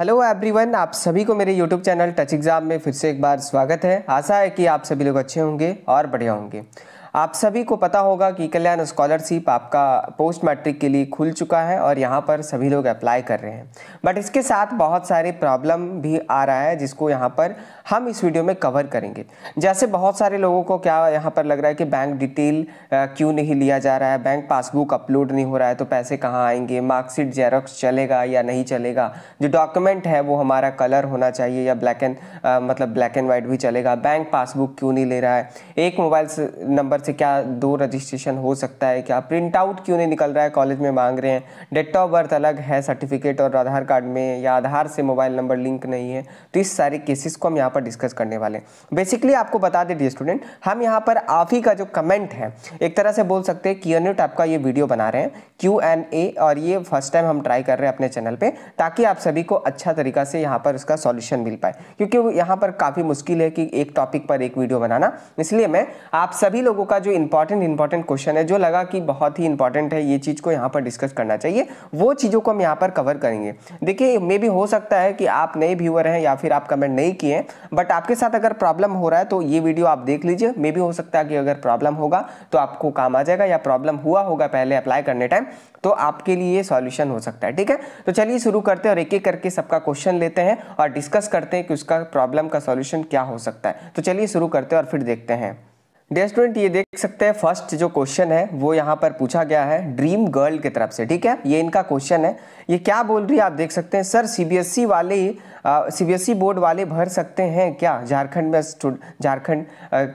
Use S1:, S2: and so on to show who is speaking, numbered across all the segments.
S1: hello everyone आप सभी को मेरे यूट्यूब चैनल टच एग्ज़ाम में फिर से एक बार स्वागत है आशा है कि आप सभी लोग अच्छे होंगे और बढ़िया होंगे आप सभी को पता होगा कि कल्याण स्कॉलरशिप आपका पोस्ट मैट्रिक के लिए खुल चुका है और यहाँ पर सभी लोग अप्लाई कर रहे हैं बट इसके साथ बहुत सारे प्रॉब्लम भी आ रहा है जिसको यहाँ पर हम इस वीडियो में कवर करेंगे जैसे बहुत सारे लोगों को क्या यहाँ पर लग रहा है कि बैंक डिटेल क्यों नहीं लिया जा रहा है बैंक पासबुक अपलोड नहीं हो रहा है तो पैसे कहाँ आएंगे मार्कशीट जेरोक्स चलेगा या नहीं चलेगा जो डॉक्यूमेंट है वो हमारा कलर होना चाहिए या ब्लैक एंड मतलब ब्लैक एंड वाइट भी चलेगा बैंक पासबुक क्यों नहीं ले रहा है एक मोबाइल नंबर नंबर से क्या दो रजिस्ट्रेशन हो सकता है क्या प्रिंट आउट क्यों नहीं निकल रहा है कॉलेज में मांग रहे हैं डेट ऑफ बर्थ अलग है सर्टिफिकेट और आधार कार्ड में या आधार से मोबाइल नंबर लिंक नहीं है तो इस सारे केसेस को हम यहाँ पर डिस्कस करने वाले हैं बेसिकली आपको बता दें डी स्टूडेंट हम यहाँ पर आप ही का जो कमेंट है एक तरह से बोल सकते हैं क्यू टाइप का ये वीडियो बना रहे हैं क्यू एन ए और ये फर्स्ट टाइम हम ट्राई कर रहे हैं अपने चैनल पर ताकि आप सभी को अच्छा तरीका से यहाँ पर उसका सॉल्यूशन मिल पाए क्योंकि यहाँ पर काफ़ी मुश्किल है कि एक टॉपिक पर एक वीडियो बनाना इसलिए मैं आप सभी लोगों का जो इंपॉर्टेंट इंपॉर्टेंट क्वेश्चन है जो लगा कि बहुत ही इंपॉर्टेंट है ये चीज़ को यहाँ पर डिस्कस करना चाहिए वो चीज़ों को हम यहाँ पर कवर करेंगे देखिए मे भी हो सकता है कि आप नए व्यूअर हैं या फिर आप कमेंट नहीं किए हैं बट आपके साथ अगर प्रॉब्लम हो रहा है तो ये वीडियो आप देख लीजिए मे भी हो सकता है कि अगर प्रॉब्लम होगा तो आपको काम आ जाएगा या प्रॉब्लम हुआ होगा पहले अप्लाई करने टाइम तो आपके लिए सॉल्यूशन हो सकता है ठीक है तो चलिए शुरू करते हैं और एक एक करके सबका क्वेश्चन लेते हैं और डिस्कस करते हैं कि उसका प्रॉब्लम का सॉल्यूशन क्या हो सकता है तो चलिए शुरू करते हैं और फिर देखते हैं डे स्टूडेंट ये देख सकते हैं फर्स्ट जो क्वेश्चन है वो यहाँ पर पूछा गया है ड्रीम गर्ल की तरफ से ठीक है ये इनका क्वेश्चन है ये क्या बोल रही है आप देख सकते हैं सर सीबीएसई e वाले सीबीएसई बोर्ड e वाले भर सकते हैं क्या झारखंड में झारखंड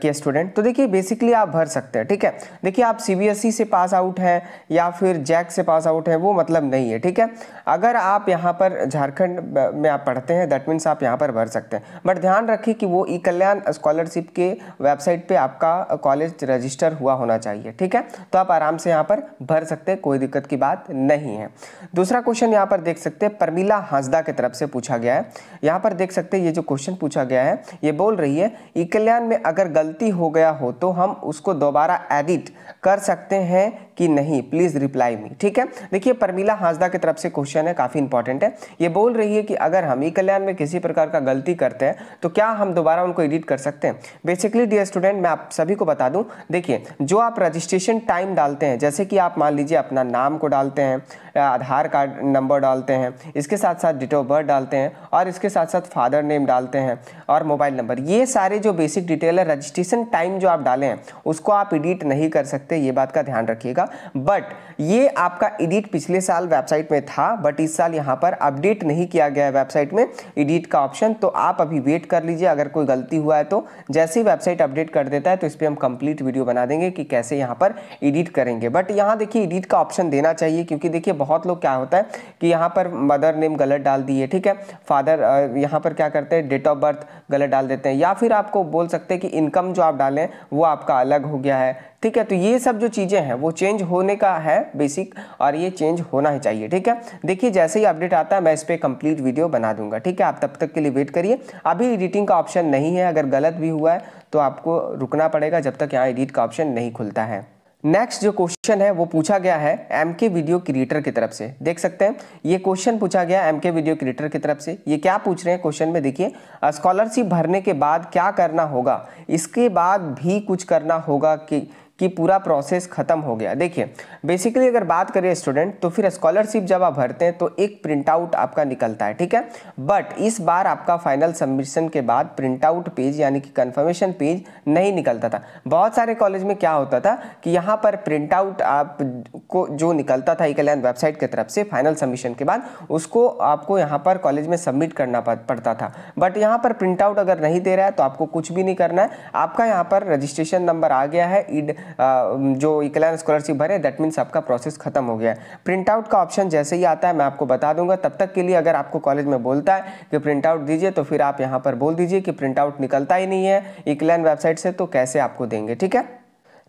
S1: के स्टूडेंट तो देखिए बेसिकली आप भर सकते हैं ठीक है देखिए आप सी e से पास आउट हैं या फिर जैक से पास आउट हैं वो मतलब नहीं है ठीक है अगर आप यहाँ पर झारखंड में आप पढ़ते हैं दैट मीन्स आप यहाँ पर भर सकते हैं बट ध्यान रखिए कि वो ई कल्याण स्कॉलरशिप के वेबसाइट पर आपका कॉलेज रजिस्टर हुआ होना चाहिए ठीक है तो आप आराम से यहाँ पर भर सकते हैं कोई दिक्कत की बात नहीं है दूसरा क्वेश्चन यहाँ पर देख सकते हैं परमिला हांसदा की तरफ से पूछा गया है यहाँ पर देख सकते हैं ये जो क्वेश्चन पूछा गया है ये बोल रही है ई कल्याण में अगर गलती हो गया हो तो हम उसको दोबारा एडिट कर सकते हैं कि नहीं प्लीज़ रिप्लाई मी ठीक है देखिए परमिला हांसदा की तरफ से क्वेश्चन है काफ़ी इंपॉर्टेंट है ये बोल रही है कि अगर हम ई कल्याण में किसी प्रकार का गलती करते हैं तो क्या हम दोबारा उनको एडिट कर सकते हैं बेसिकली डियर स्टूडेंट मैं आप सभी को बता दूं देखिए जो आप रजिस्ट्रेशन टाइम डालते हैं जैसे कि आप मान लीजिए अपना नाम को डालते हैं आधार कार्ड नंबर डालते हैं इसके साथ साथ डेट ऑफ बर्थ डालते हैं और इसके साथ साथ फादर नेम डालते हैं और मोबाइल नंबर ये सारे जो बेसिक डिटेल है रजिस्ट्रेशन टाइम जो आप डाले हैं उसको आप एडिट नहीं कर सकते ये बात का ध्यान रखिएगा होगा बट ये आपका एडिट पिछले साल वेबसाइट में था बट इस साल यहाँ पर अपडेट नहीं किया गया है वेबसाइट में एडिट का ऑप्शन तो आप अभी वेट कर लीजिए अगर कोई गलती हुआ है तो जैसे ही वेबसाइट अपडेट कर देता है तो इस पर हम कंप्लीट वीडियो बना देंगे कि कैसे यहाँ पर एडिट करेंगे बट यहाँ देखिए एडिट का ऑप्शन देना चाहिए क्योंकि देखिए बहुत लोग क्या होता है कि यहाँ पर मदर नेम गलत डाल दिए ठीक है फादर यहाँ पर क्या करते हैं डेट ऑफ बर्थ गलत डाल देते हैं या फिर आपको बोल सकते हैं कि इनकम जो आप डालें वो आपका अलग हो गया है ठीक है तो ये सब जो चीज़ें हैं वो चेंज होने का है बेसिक और ये चेंज होना ही चाहिए ठीक है देखिए जैसे ही अपडेट आता है मैं इस पर कंप्लीट वीडियो बना दूंगा ठीक है आप तब तक के लिए वेट करिए अभी एडिटिंग का ऑप्शन नहीं है अगर गलत भी हुआ है तो आपको रुकना पड़ेगा जब तक यहाँ एडिट का ऑप्शन नहीं खुलता है नेक्स्ट जो क्वेश्चन है वो पूछा गया है एम के वीडियो क्रिएटर की तरफ से देख सकते हैं ये क्वेश्चन पूछा गया एम के वीडियो क्रिएटर की तरफ से ये क्या पूछ रहे हैं क्वेश्चन में देखिए स्कॉलरशिप भरने के बाद क्या करना होगा इसके बाद भी कुछ करना होगा कि कि पूरा प्रोसेस ख़त्म हो गया देखिए बेसिकली अगर बात करें स्टूडेंट तो फिर स्कॉलरशिप जब आप भरते हैं तो एक प्रिंट आउट आपका निकलता है ठीक है बट इस बार आपका फाइनल सबमिशन के बाद प्रिंट आउट पेज यानी कि कन्फर्मेशन पेज नहीं निकलता था बहुत सारे कॉलेज में क्या होता था कि यहाँ पर प्रिंट आउट आप को जो निकलता था इकल्याण वेबसाइट की तरफ से फाइनल सबमिशन के बाद उसको आपको यहाँ पर कॉलेज में सबमिट करना पड़ता था बट यहाँ पर प्रिंट आउट अगर नहीं दे रहा है तो आपको कुछ भी नहीं करना है आपका यहाँ पर रजिस्ट्रेशन नंबर आ गया है ईड जो इकलैन स्कॉलरशिप भरे दैट मीन्स आपका प्रोसेस खत्म हो गया है प्रिंट आउट का ऑप्शन जैसे ही आता है मैं आपको बता दूंगा तब तक के लिए अगर आपको कॉलेज में बोलता है कि प्रिंट आउट दीजिए तो फिर आप यहाँ पर बोल दीजिए कि प्रिंट आउट निकलता ही नहीं है इकलैन वेबसाइट से तो कैसे आपको देंगे ठीक है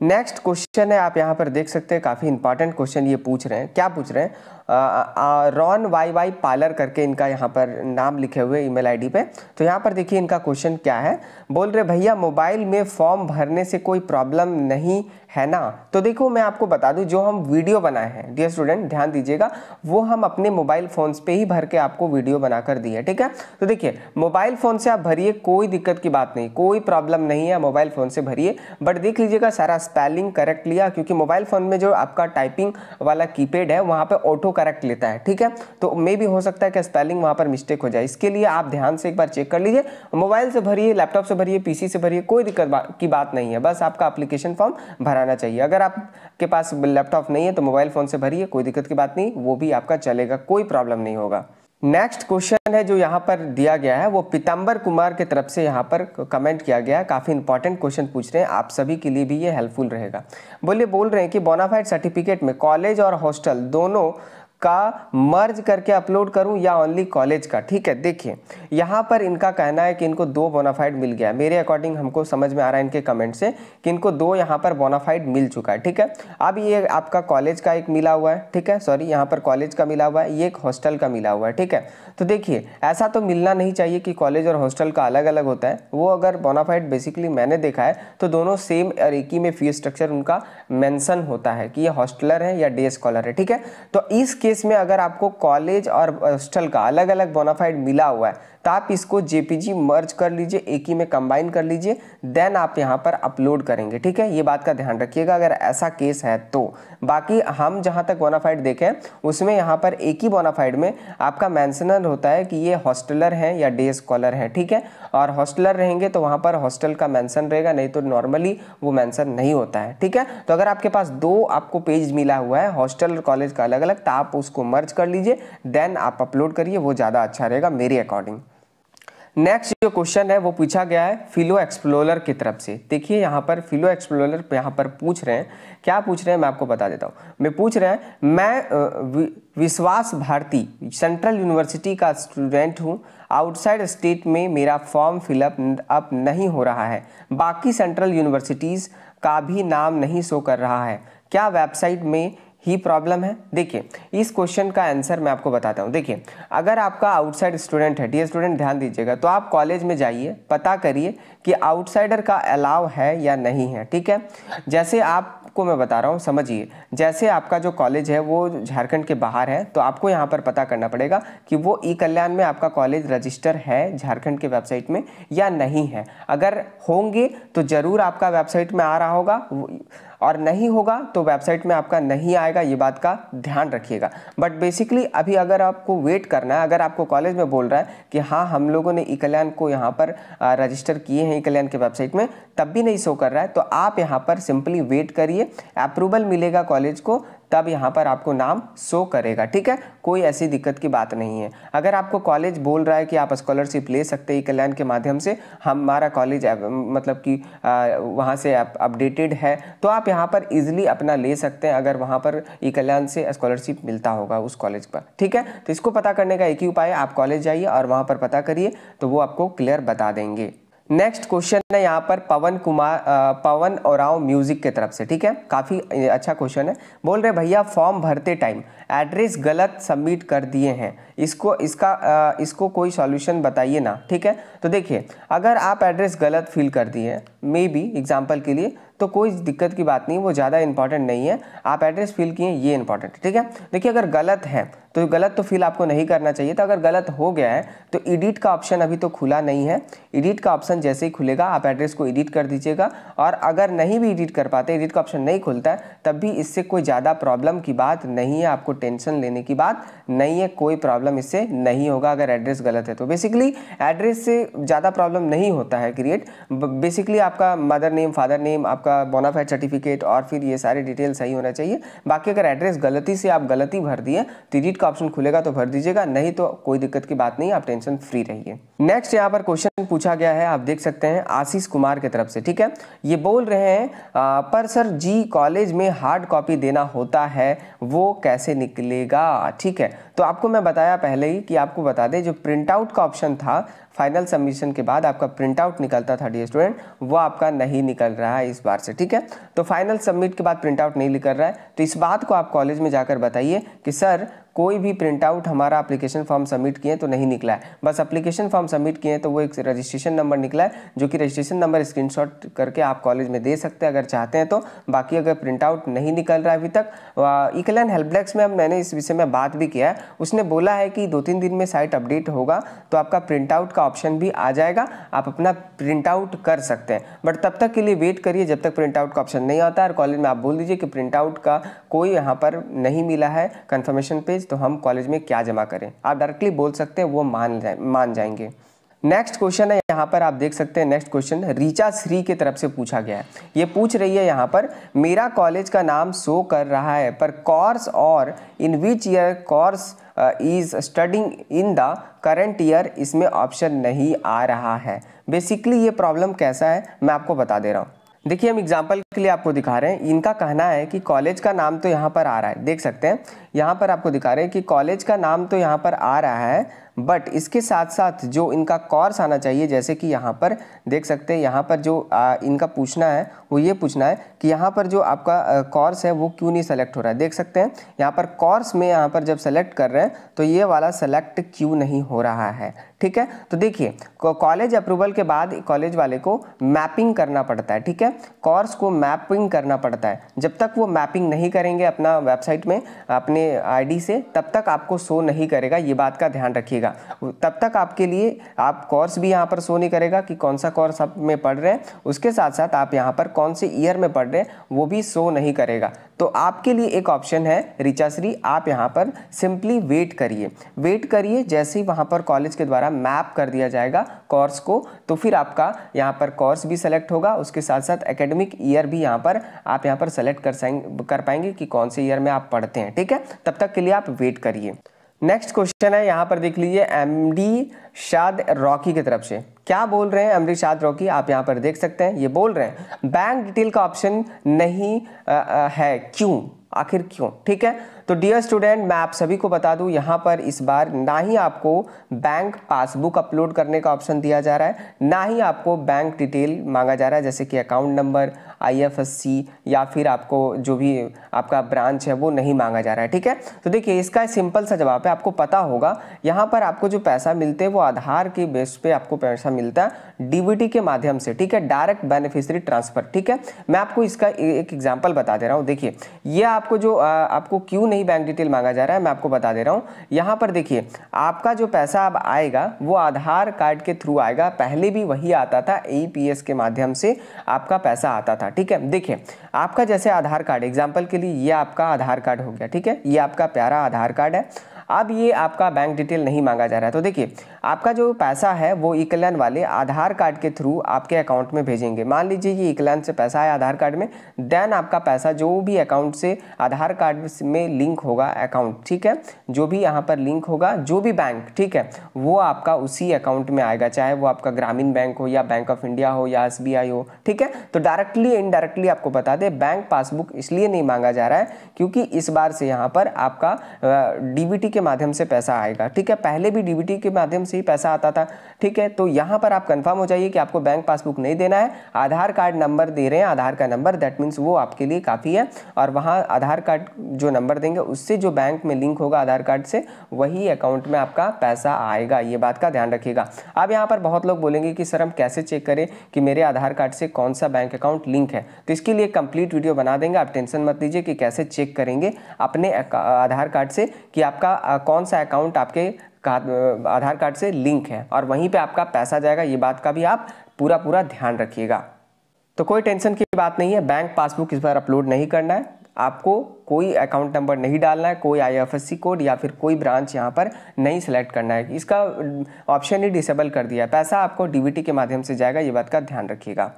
S1: नेक्स्ट क्वेश्चन है आप यहाँ पर देख सकते हैं काफ़ी इंपॉर्टेंट क्वेश्चन ये पूछ रहे हैं क्या पूछ रहे हैं रॉन वाई वाई पार्लर करके इनका यहाँ पर नाम लिखे हुए ईमेल आईडी पे तो यहाँ पर देखिए इनका क्वेश्चन क्या है बोल रहे भैया मोबाइल में फॉर्म भरने से कोई प्रॉब्लम नहीं है ना तो देखो मैं आपको बता दूं जो हम वीडियो बनाए हैं डियर स्टूडेंट ध्यान दीजिएगा वो हम अपने मोबाइल फ़ोन्स पे ही भर के आपको वीडियो बनाकर दिए ठीक है तो देखिए मोबाइल फ़ोन से आप भरिए कोई दिक्कत की बात नहीं कोई प्रॉब्लम नहीं है मोबाइल फ़ोन से भरिए बट देख लीजिएगा सारा स्पेलिंग करेक्ट लिया क्योंकि मोबाइल फ़ोन में जो आपका टाइपिंग वाला कीपेड है वहाँ पर ऑटो करेक्ट लेता है ठीक है तो मे भी हो सकता है कि स्पेलिंग वहां पर मिस्टेक हो जाए इसके लिए आप ध्यान से एक बार चेक कर लीजिए मोबाइल से भरिए लैपटॉप से भरिए पीसी से भरिए कोई दिक्कत की बात नहीं है बस आपका अप्लीकेशन फॉर्म भराना चाहिए अगर आपके पास लैपटॉप नहीं है तो मोबाइल फ़ोन से भरिए कोई दिक्कत की बात नहीं वो भी आपका चलेगा कोई प्रॉब्लम नहीं होगा नेक्स्ट क्वेश्चन है जो यहाँ पर दिया गया है वो पिताम्बर कुमार के तरफ से यहाँ पर कमेंट किया गया है काफ़ी इंपॉर्टेंट क्वेश्चन पूछ रहे हैं आप सभी के लिए भी ये हेल्पफुल रहेगा बोलिए बोल रहे हैं कि बोनाफाइड सर्टिफिकेट में कॉलेज और हॉस्टल दोनों का मर्ज करके अपलोड करूं या ओनली कॉलेज का ठीक है देखिए यहाँ पर इनका कहना है कि इनको दो बोनाफाइड मिल गया मेरे अकॉर्डिंग हमको समझ में आ रहा है इनके कमेंट से कि इनको दो यहाँ पर बोनाफाइड मिल चुका है ठीक है अब ये आपका कॉलेज का एक मिला हुआ है ठीक है सॉरी यहाँ पर कॉलेज का मिला हुआ है ये एक हॉस्टल का मिला हुआ है ठीक है तो देखिए ऐसा तो मिलना नहीं चाहिए कि कॉलेज और हॉस्टल का अलग अलग होता है वो अगर बोनाफाइड बेसिकली मैंने देखा है तो दोनों सेम और एक ही में फी स्ट्रक्चर उनका मैंसन होता है कि ये हॉस्टलर है या डे स्कॉलर है ठीक है तो इस केस में अगर आपको कॉलेज और हॉस्टल का अलग अलग बोनाफाइड मिला हुआ है तो आप इसको जेपीजी मर्ज कर लीजिए एक ही में कंबाइन कर लीजिए देन आप यहाँ पर अपलोड करेंगे ठीक है ये बात का ध्यान रखिएगा अगर ऐसा केस है तो बाकी हम जहाँ तक बोनाफाइड देखें उसमें यहाँ पर एक ही बोनाफाइड में आपका मैंसनर होता है कि ये हॉस्टलर हैं या डे स्कॉलर हैं ठीक है और हॉस्टलर रहेंगे तो वहाँ पर हॉस्टल का मैंसन रहेगा नहीं तो नॉर्मली वो मैंसन नहीं होता है ठीक है तो अगर आपके पास दो आपको पेज मिला हुआ है हॉस्टल और कॉलेज का अलग अलग तो आप उसको मर्ज कर लीजिए देन आप अपलोड करिए वो ज़्यादा अच्छा रहेगा मेरे अकॉर्डिंग नेक्स्ट जो क्वेश्चन है वो पूछा गया है फिलो एक्सप्लोरर की तरफ से देखिए यहाँ पर फिलो एक्सप्लोरर यहाँ पर पूछ रहे हैं क्या पूछ रहे हैं मैं आपको बता देता हूँ मैं पूछ रहे हैं मैं विश्वास भारती सेंट्रल यूनिवर्सिटी का स्टूडेंट हूँ आउटसाइड स्टेट में मेरा फॉर्म फिलअप अप नहीं हो रहा है बाकी सेंट्रल यूनिवर्सिटीज़ का भी नाम नहीं शो कर रहा है क्या वेबसाइट में ही प्रॉब्लम है देखिए इस क्वेश्चन का आंसर मैं आपको बताता हूँ देखिए अगर आपका आउटसाइड स्टूडेंट है डी स्टूडेंट ध्यान दीजिएगा तो आप कॉलेज में जाइए पता करिए कि आउटसाइडर का अलाव है या नहीं है ठीक है जैसे आपको मैं बता रहा हूँ समझिए जैसे आपका जो कॉलेज है वो झारखंड के बाहर है तो आपको यहाँ पर पता करना पड़ेगा कि वो ई कल्याण में आपका कॉलेज रजिस्टर है झारखंड के वेबसाइट में या नहीं है अगर होंगे तो ज़रूर आपका वेबसाइट में आ रहा होगा और नहीं होगा तो वेबसाइट में आपका नहीं आएगा ये बात का ध्यान रखिएगा बट बेसिकली अभी अगर आपको वेट करना है अगर आपको कॉलेज में बोल रहा है कि हाँ हम लोगों ने ई कल्याण को यहाँ पर रजिस्टर किए हैं ई कल्याण के वेबसाइट में तब भी नहीं शो कर रहा है तो आप यहाँ पर सिंपली वेट करिए अप्रूवल मिलेगा कॉलेज को तब यहाँ पर आपको नाम शो करेगा ठीक है कोई ऐसी दिक्कत की बात नहीं है अगर आपको कॉलेज बोल रहा है कि आप स्कॉलरशिप ले सकते हैं कल्याण के माध्यम से हमारा कॉलेज मतलब कि वहाँ से आप अपडेटेड है तो आप यहाँ पर इजीली अपना ले सकते हैं अगर वहाँ पर ई कल्याण से स्कॉलरशिप मिलता होगा उस कॉलेज पर ठीक है तो इसको पता करने का एक ही उपाय आप कॉलेज जाइए और वहाँ पर पता करिए तो वो आपको क्लियर बता देंगे नेक्स्ट क्वेश्चन है यहाँ पर पवन कुमार पवन और राव म्यूजिक की तरफ से ठीक है काफ़ी अच्छा क्वेश्चन है बोल रहे भैया फॉर्म भरते टाइम एड्रेस गलत सबमिट कर दिए हैं इसको इसका आ, इसको कोई सॉल्यूशन बताइए ना ठीक है तो देखिए अगर आप एड्रेस गलत फिल कर दिए मे बी एग्जाम्पल के लिए तो कोई दिक्कत की बात नहीं वो ज़्यादा इंपॉर्टेंट नहीं है आप एड्रेस फिल किए ये इंपॉर्टेंट है ठीक है देखिए अगर गलत है तो गलत तो फिल आपको नहीं करना चाहिए तो अगर गलत हो गया है तो एडिट का ऑप्शन अभी तो खुला नहीं है एडिट का ऑप्शन जैसे ही खुलेगा आप एड्रेस को एडिट कर दीजिएगा और अगर नहीं भी एडिट कर पाते एडिट का ऑप्शन नहीं खुलता है तब भी इससे कोई ज़्यादा प्रॉब्लम की बात नहीं है आपको टेंशन लेने की बात नहीं है कोई प्रॉब्लम इससे नहीं होगा अगर एड्रेस गलत है तो बेसिकली एड्रेस से ज़्यादा प्रॉब्लम नहीं होता है क्रिएट बेसिकली आपका मदर नेम फादर नेम आपका आपका बोनाफाइड सर्टिफिकेट और फिर ये सारे डिटेल सही होना चाहिए बाकी अगर एड्रेस गलती से आप गलती भर दिए डिजिट का ऑप्शन खुलेगा तो भर दीजिएगा नहीं तो कोई दिक्कत की बात नहीं आप टेंशन फ्री रहिए नेक्स्ट यहाँ पर क्वेश्चन पूछा गया है आप देख सकते हैं आशीष कुमार की तरफ से ठीक है ये बोल रहे हैं आ, पर सर जी कॉलेज में हार्ड कॉपी देना होता है वो कैसे निकलेगा ठीक है तो आपको मैं बताया पहले ही कि आपको बता दें जो प्रिंटआउट का ऑप्शन था फाइनल सबमिशन के बाद आपका प्रिंट आउट निकलता था डी स्टूडेंट वो आपका नहीं निकल रहा है इस बार से ठीक है तो फाइनल सबमिट के बाद प्रिंट आउट नहीं निकल रहा है तो इस बात को आप कॉलेज में जाकर बताइए कि सर कोई भी प्रिंट आउट हमारा अप्लीकेशन फॉर्म सबमिट किए तो नहीं निकला है बस अप्लीकेशन फॉर्म सबमिट किए तो वो एक रजिस्ट्रेशन नंबर निकला है जो कि रजिस्ट्रेशन नंबर स्क्रीनशॉट करके आप कॉलेज में दे सकते हैं अगर चाहते हैं तो बाकी अगर प्रिंट आउट नहीं निकल रहा है अभी तक इकलैन हेल्पडेस्क में अब मैंने इस विषय में बात भी किया है उसने बोला है कि दो तीन दिन में साइट अपडेट होगा तो आपका प्रिंट आउट का ऑप्शन भी आ जाएगा आप अपना प्रिंट आउट कर सकते हैं बट तब तक के लिए वेट करिए जब तक प्रिंट आउट का ऑप्शन नहीं आता है और कॉलेज में आप बोल दीजिए कि प्रिंट आउट का कोई यहाँ पर नहीं मिला है कन्फर्मेशन पेज तो हम कॉलेज में क्या जमा करें आप डायरेक्टली बोल सकते हैं वो मान जाए मान जाएंगे नेक्स्ट क्वेश्चन है यहाँ पर आप देख सकते हैं नेक्स्ट क्वेश्चन रीचा श्री की तरफ से पूछा गया है ये पूछ रही है यहाँ पर मेरा कॉलेज का नाम शो कर रहा है पर कोर्स और in which year course is studying in the current year इसमें ऑप्शन नहीं आ रहा है बेसिकली ये प्रॉब्लम कैसा है मैं आपको बता दे रहा हूँ देखिए हम एग्जाम्पल के लिए आपको दिखा रहे हैं इनका कहना है कि कॉलेज का नाम तो यहाँ पर आ रहा है देख सकते हैं यहाँ पर आपको दिखा रहे हैं कि कॉलेज का नाम तो यहाँ पर आ रहा है बट इसके साथ साथ जो इनका कोर्स आना चाहिए जैसे कि यहाँ पर देख सकते हैं यहाँ पर जो आ, इनका पूछना है वो ये पूछना है कि यहाँ पर जो आपका कोर्स है वो क्यों नहीं सेलेक्ट हो रहा है देख सकते हैं यहाँ पर कोर्स में यहाँ पर जब सेलेक्ट कर रहे हैं तो ये वाला सेलेक्ट क्यों नहीं हो रहा है ठीक है तो देखिए कॉलेज अप्रूवल के बाद कॉलेज वाले को मैपिंग करना पड़ता है ठीक है कोर्स को मैपिंग करना पड़ता है जब तक वो मैपिंग नहीं करेंगे अपना वेबसाइट में अपने आईडी से तब तक आपको शो नहीं करेगा ये बात का ध्यान रखिएगा तब तक आपके लिए आप कोर्स भी यहाँ पर शो नहीं करेगा कि कौन सा कोर्स आप में पढ़ रहे हैं उसके साथ साथ आप यहाँ पर कौन से ईयर में पढ़ रहे हैं वो भी शो नहीं करेगा तो आपके लिए एक ऑप्शन है रिचाश्री श्री आप यहाँ पर सिंपली वेट करिए वेट करिए जैसे ही वहाँ पर कॉलेज के द्वारा मैप कर दिया जाएगा कोर्स को तो फिर आपका यहाँ पर कोर्स भी सेलेक्ट होगा उसके साथ साथ एकेडमिक ईयर भी यहाँ पर आप यहाँ पर सेलेक्ट कर कर पाएंगे कि कौन से ईयर में आप पढ़ते हैं ठीक है तब तक के लिए आप वेट करिए नेक्स्ट क्वेश्चन है यहाँ पर देख लीजिए एम डी शाद रॉकी की तरफ से क्या बोल रहे हैं एम डी शाद रॉकी आप यहाँ पर देख सकते हैं ये बोल रहे हैं बैंक डिटेल का ऑप्शन नहीं आ, आ, है क्यों आखिर क्यों ठीक है तो डियर स्टूडेंट मैं आप सभी को बता दूं यहां पर इस बार ना ही आपको बैंक पासबुक अपलोड करने का ऑप्शन दिया जा रहा है ना ही आपको बैंक डिटेल मांगा जा रहा है जैसे कि अकाउंट नंबर आईएफएससी या फिर आपको जो भी आपका ब्रांच है वो नहीं मांगा जा रहा है ठीक है तो देखिए इसका सिंपल सा जवाब है आपको पता होगा यहाँ पर आपको जो पैसा मिलते हैं वो आधार के बेस पे आपको पैसा मिलता है डीबीटी के माध्यम से ठीक है डायरेक्ट बेनिफिशरी ट्रांसफर ठीक है मैं आपको इसका एक एग्जाम्पल बता दे रहा हूँ देखिए ये आप आपको जो आ, आपको क्यों नहीं बैंक डिटेल मांगा जा रहा है मैं आपको बता दे रहा हूँ यहाँ पर देखिए आपका जो पैसा अब आएगा वो आधार कार्ड के थ्रू आएगा पहले भी वही आता था ई के माध्यम से आपका पैसा आता था ठीक है देखिए आपका जैसे आधार कार्ड एग्जाम्पल के लिए ये आपका आधार कार्ड हो गया ठीक है ये आपका प्यारा आधार कार्ड है अब ये आपका बैंक डिटेल नहीं मांगा जा रहा है तो देखिए आपका जो पैसा है वो ई कल्याण वाले आधार कार्ड के थ्रू आपके अकाउंट में भेजेंगे मान लीजिए ये ई कल्याण से पैसा है आधार कार्ड में देन आपका पैसा जो भी अकाउंट से आधार कार्ड में लिंक होगा अकाउंट ठीक है जो भी यहाँ पर लिंक होगा जो भी बैंक ठीक है वो आपका उसी अकाउंट में आएगा चाहे वो आपका ग्रामीण बैंक हो या बैंक ऑफ इंडिया हो या एस हो ठीक है तो डायरेक्टली इनडायरेक्टली आपको बता दें बैंक पासबुक इसलिए नहीं मांगा जा रहा है क्योंकि इस बार से यहाँ पर आपका डीबीटी के माध्यम से पैसा आएगा ठीक है पहले भी डीबीटी के माध्यम से से ही पैसा आता था ठीक है तो यहाँ पर आप कंफर्म हो जाइए कि आपको बैंक पासबुक नहीं देना है आधार कार्ड नंबर दे रहे हैं आधार का नंबर दैट मीन्स वो आपके लिए काफ़ी है और वहाँ आधार कार्ड जो नंबर देंगे उससे जो बैंक में लिंक होगा आधार कार्ड से वही अकाउंट में आपका पैसा आएगा ये बात का ध्यान रखिएगा अब यहाँ पर बहुत लोग बोलेंगे कि सर हम कैसे चेक करें कि मेरे आधार कार्ड से कौन सा बैंक अकाउंट लिंक है तो इसके लिए कंप्लीट वीडियो बना देंगे आप टेंशन मत लीजिए कि कैसे चेक करेंगे अपने आधार कार्ड से कि आपका कौन सा अकाउंट आपके आधार कार्ड से लिंक है और वहीं पे आपका पैसा जाएगा ये बात का भी आप पूरा पूरा ध्यान रखिएगा तो कोई टेंशन की बात नहीं है बैंक पासबुक इस बार अपलोड नहीं करना है आपको कोई अकाउंट नंबर नहीं डालना है कोई आईएफएससी कोड या फिर कोई ब्रांच यहाँ पर नहीं सिलेक्ट करना है इसका ऑप्शन ही डिसेबल कर दिया है पैसा आपको डीबीटी के माध्यम से जाएगा ये बात का ध्यान रखिएगा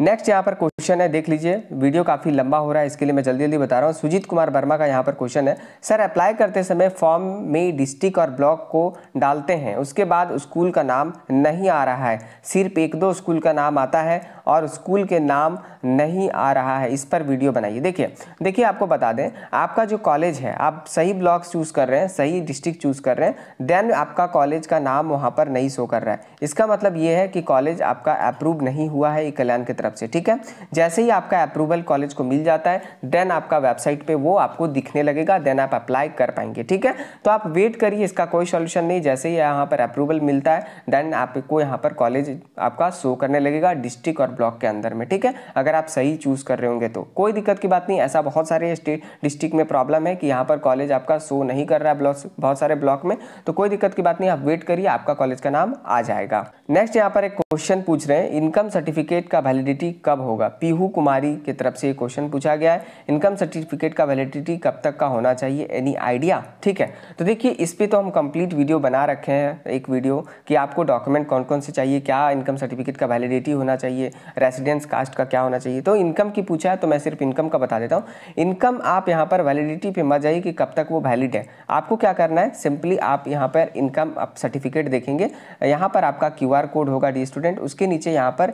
S1: नेक्स्ट यहाँ पर क्वेश्चन है देख लीजिए वीडियो काफ़ी लंबा हो रहा है इसके लिए मैं जल्दी जल्दी बता रहा हूँ सुजीत कुमार वर्मा का यहाँ पर क्वेश्चन है सर अप्लाई करते समय फॉर्म में डिस्ट्रिक्ट और ब्लॉक को डालते हैं उसके बाद स्कूल का नाम नहीं आ रहा है सिर्फ एक दो स्कूल का नाम आता है और स्कूल के नाम नहीं आ रहा है इस पर वीडियो बनाइए देखिए देखिए आपको बता दें आपका जो कॉलेज है आप सही ब्लॉक्स चूज़ कर रहे हैं सही डिस्ट्रिक्ट चूज़ कर रहे हैं देन आपका कॉलेज का नाम वहाँ पर नहीं शो कर रहा है इसका मतलब ये है कि कॉलेज आपका अप्रूव नहीं हुआ है कल्याण की तरफ से ठीक है जैसे ही आपका अप्रूवल कॉलेज को मिल जाता है देन आपका वेबसाइट पर वो आपको दिखने लगेगा देन आप अप्लाई कर पाएंगे ठीक है तो आप वेट करिए इसका कोई सोल्यूशन नहीं जैसे ही यहाँ पर अप्रूवल मिलता है देन आपको यहाँ पर कॉलेज आपका शो करने लगेगा डिस्ट्रिक्ट और ब्लॉक के अंदर में ठीक है अगर आप सही चूज़ कर रहे होंगे तो कोई दिक्कत की बात नहीं ऐसा बहुत सारे डिस्ट्रिक्ट में प्रॉब्लम है कि यहाँ पर कॉलेज आपका शो नहीं कर रहा है ब्लॉक बहुत सारे ब्लॉक में तो कोई दिक्कत की बात नहीं आप वेट करिए आपका कॉलेज का नाम आ जाएगा नेक्स्ट यहाँ पर एक क्वेश्चन पूछ रहे हैं इनकम सर्टिफिकेट का वैलिडिटी कब होगा पीहू कुमारी की तरफ से क्वेश्चन पूछा गया है इनकम सर्टिफिकेट का वैलिडिटी कब तक का होना चाहिए एनी आइडिया ठीक है तो देखिए इस पर तो हम कंप्लीट वीडियो बना रखे हैं एक वीडियो कि आपको डॉक्यूमेंट कौन कौन से चाहिए क्या इनकम सर्टिफिकेट का वैलिडिटी होना चाहिए रेसिडेंस कास्ट का क्या होना चाहिए तो इनकम की पूछा है तो मैं सिर्फ इनकम का बता देता हूँ इनकम आप यहाँ पर वैलिडिटी पे मत जाइए कि कब तक वो वैलिड है आपको क्या करना है सिंपली आप यहाँ पर इनकम आप सर्टिफिकेट देखेंगे यहाँ पर आपका क्यू कोड होगा डी स्टूडेंट उसके नीचे यहाँ पर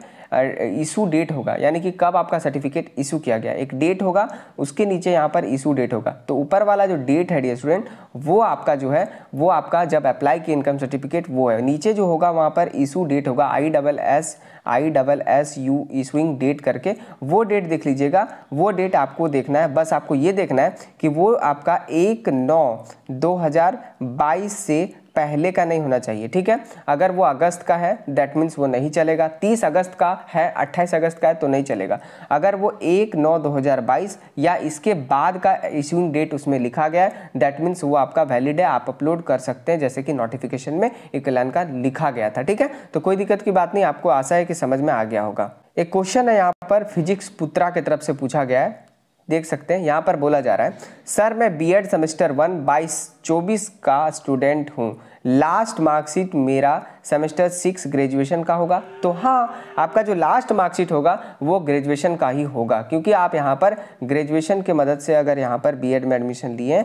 S1: इशू डेट होगा यानी कि कब आपका सर्टिफिकेट इशू किया गया एक डेट होगा उसके नीचे यहाँ पर इशू डेट होगा तो ऊपर वाला जो डेट है डी स्टूडेंट वो आपका जो है वो आपका जब अप्लाई किया इनकम सर्टिफिकेट वो है नीचे जो होगा वहाँ पर इशू डेट होगा I double S I double S U swing date करके वो डेट देख लीजिएगा वो डेट आपको देखना है बस आपको ये देखना है कि वो आपका एक नौ दो हज़ार बाईस से पहले का नहीं होना चाहिए ठीक है अगर वो अगस्त का है दैट मीन्स वो नहीं चलेगा तीस अगस्त का है अट्ठाईस अगस्त का है तो नहीं चलेगा अगर वो एक नौ दो हज़ार बाईस या इसके बाद का इश्यूंग डेट उसमें लिखा गया है दैट मीन्स वो आपका वैलिड है आप अपलोड कर सकते हैं जैसे कि नोटिफिकेशन में एक इकलान का लिखा गया था ठीक है तो कोई दिक्कत की बात नहीं आपको आशा है कि समझ में आ गया होगा एक क्वेश्चन है यहाँ पर फिजिक्स पुत्रा की तरफ से पूछा गया है देख सकते हैं यहाँ पर बोला जा रहा है सर मैं बीएड सेमेस्टर वन बाईस चौबीस का स्टूडेंट हूँ लास्ट मार्कशीट मेरा सेमेस्टर सिक्स ग्रेजुएशन का होगा तो हाँ आपका जो लास्ट मार्कशीट होगा वो ग्रेजुएशन का ही होगा क्योंकि आप यहाँ पर ग्रेजुएशन की मदद से अगर यहाँ पर बीएड में एडमिशन लिए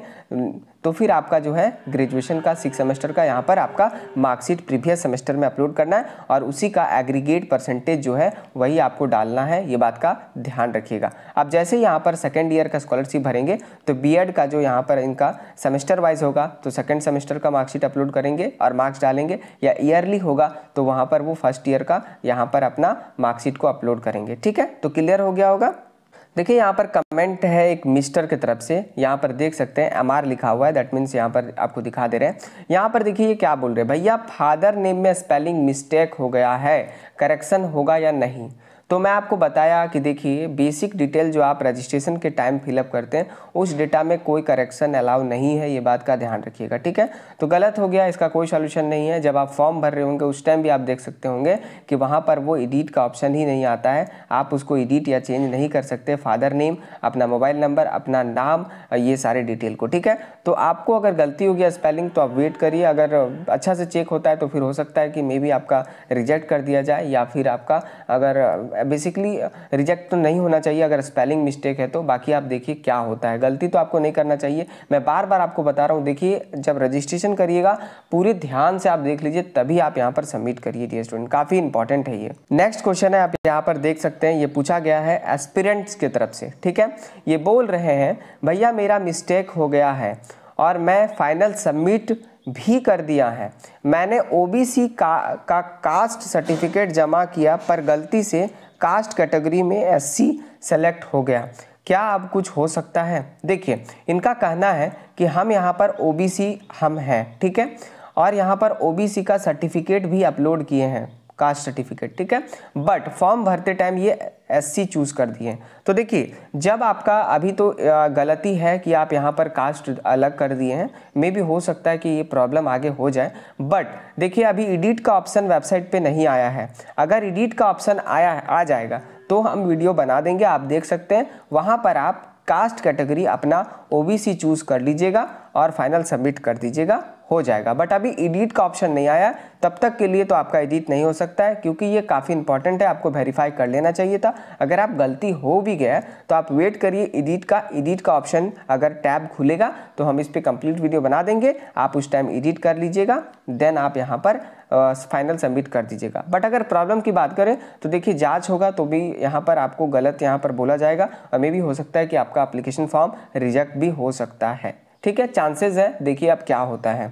S1: तो फिर आपका जो है ग्रेजुएशन का सिक्स सेमेस्टर का यहाँ पर आपका मार्कशीट प्रीवियस सेमेस्टर में अपलोड करना है और उसी का एग्रीगेट परसेंटेज जो है वही आपको डालना है ये बात का ध्यान रखिएगा अब जैसे यहाँ पर सेकेंड ईयर का स्कॉलरशिप भरेंगे तो बी का जो यहाँ पर इनका सेमेस्टर वाइज होगा तो सेकेंड सेमेस्टर का मार्कशीट अपलोड करेंगे और मार्क्स डालेंगे या ईयर ईयरली होगा तो वहाँ पर वो फर्स्ट ईयर का यहाँ पर अपना मार्कशीट को अपलोड करेंगे ठीक है तो क्लियर हो गया होगा देखिए यहाँ पर कमेंट है एक मिस्टर की तरफ से यहाँ पर देख सकते हैं एम आर लिखा हुआ है दैट मीन्स यहाँ पर आपको दिखा दे रहे हैं यहाँ पर देखिए क्या बोल रहे हैं भैया फादर नेम में स्पेलिंग मिस्टेक हो गया है करेक्शन होगा या नहीं तो मैं आपको बताया कि देखिए बेसिक डिटेल जो आप रजिस्ट्रेशन के टाइम फिलअप करते हैं उस डेटा में कोई करेक्शन अलाउ नहीं है ये बात का ध्यान रखिएगा ठीक है तो गलत हो गया इसका कोई सोल्यूशन नहीं है जब आप फॉर्म भर रहे होंगे उस टाइम भी आप देख सकते होंगे कि वहाँ पर वो एडिट का ऑप्शन ही नहीं आता है आप उसको एडिट या चेंज नहीं कर सकते फादर नेम अपना मोबाइल नंबर अपना नाम ये सारे डिटेल को ठीक है तो आपको अगर गलती हो गया स्पेलिंग तो आप वेट करिए अगर अच्छा से चेक होता है तो फिर हो सकता है कि मे बी आपका रिजेक्ट कर दिया जाए या फिर आपका अगर बेसिकली रिजेक्ट uh, तो नहीं होना चाहिए अगर स्पेलिंग मिस्टेक है तो बाकी आप देखिए क्या होता है गलती तो आपको नहीं करना चाहिए मैं बार बार आपको बता रहा हूँ देखिए जब रजिस्ट्रेशन करिएगा पूरे ध्यान से आप देख लीजिए तभी आप यहाँ पर सबमिट करिए डी स्टूडेंट काफ़ी इंपॉर्टेंट है ये नेक्स्ट क्वेश्चन है आप यहाँ पर देख सकते हैं ये पूछा गया है एस्पिरेंट्स की तरफ से ठीक है ये बोल रहे हैं भैया मेरा मिस्टेक हो गया है और मैं फाइनल सबमिट भी कर दिया है मैंने ओबीसी का का कास्ट सर्टिफिकेट जमा किया पर गलती से कास्ट कैटेगरी में एससी सेलेक्ट हो गया क्या अब कुछ हो सकता है देखिए इनका कहना है कि हम यहाँ पर ओबीसी हम हैं ठीक है और यहाँ पर ओबीसी का सर्टिफिकेट भी अपलोड किए हैं कास्ट सर्टिफिकेट ठीक है बट फॉर्म भरते टाइम ये एससी चूज़ कर दिए तो देखिए जब आपका अभी तो गलती है कि आप यहाँ पर कास्ट अलग कर दिए हैं मे भी हो सकता है कि ये प्रॉब्लम आगे हो जाए बट देखिए अभी एडिट का ऑप्शन वेबसाइट पे नहीं आया है अगर एडिट का ऑप्शन आया आ जाएगा तो हम वीडियो बना देंगे आप देख सकते हैं वहाँ पर आप कास्ट कैटेगरी अपना ओ चूज़ कर लीजिएगा और फाइनल सबमिट कर दीजिएगा हो जाएगा बट अभी एडिट का ऑप्शन नहीं आया तब तक के लिए तो आपका एडिट नहीं हो सकता है क्योंकि ये काफ़ी इंपॉर्टेंट है आपको वेरीफाई कर लेना चाहिए था अगर आप गलती हो भी गया तो आप वेट करिए एडिट का एडिट का ऑप्शन अगर टैब खुलेगा तो हम इस पर कंप्लीट वीडियो बना देंगे आप उस टाइम एडिट कर लीजिएगा देन आप यहाँ पर फाइनल सबमिट कर दीजिएगा बट अगर प्रॉब्लम की बात करें तो देखिए जांच होगा तो भी यहाँ पर आपको गलत यहाँ पर बोला जाएगा और मे भी हो सकता है कि आपका अप्लीकेशन फॉर्म रिजेक्ट भी हो सकता है ठीक है चांसेस है देखिए अब क्या होता है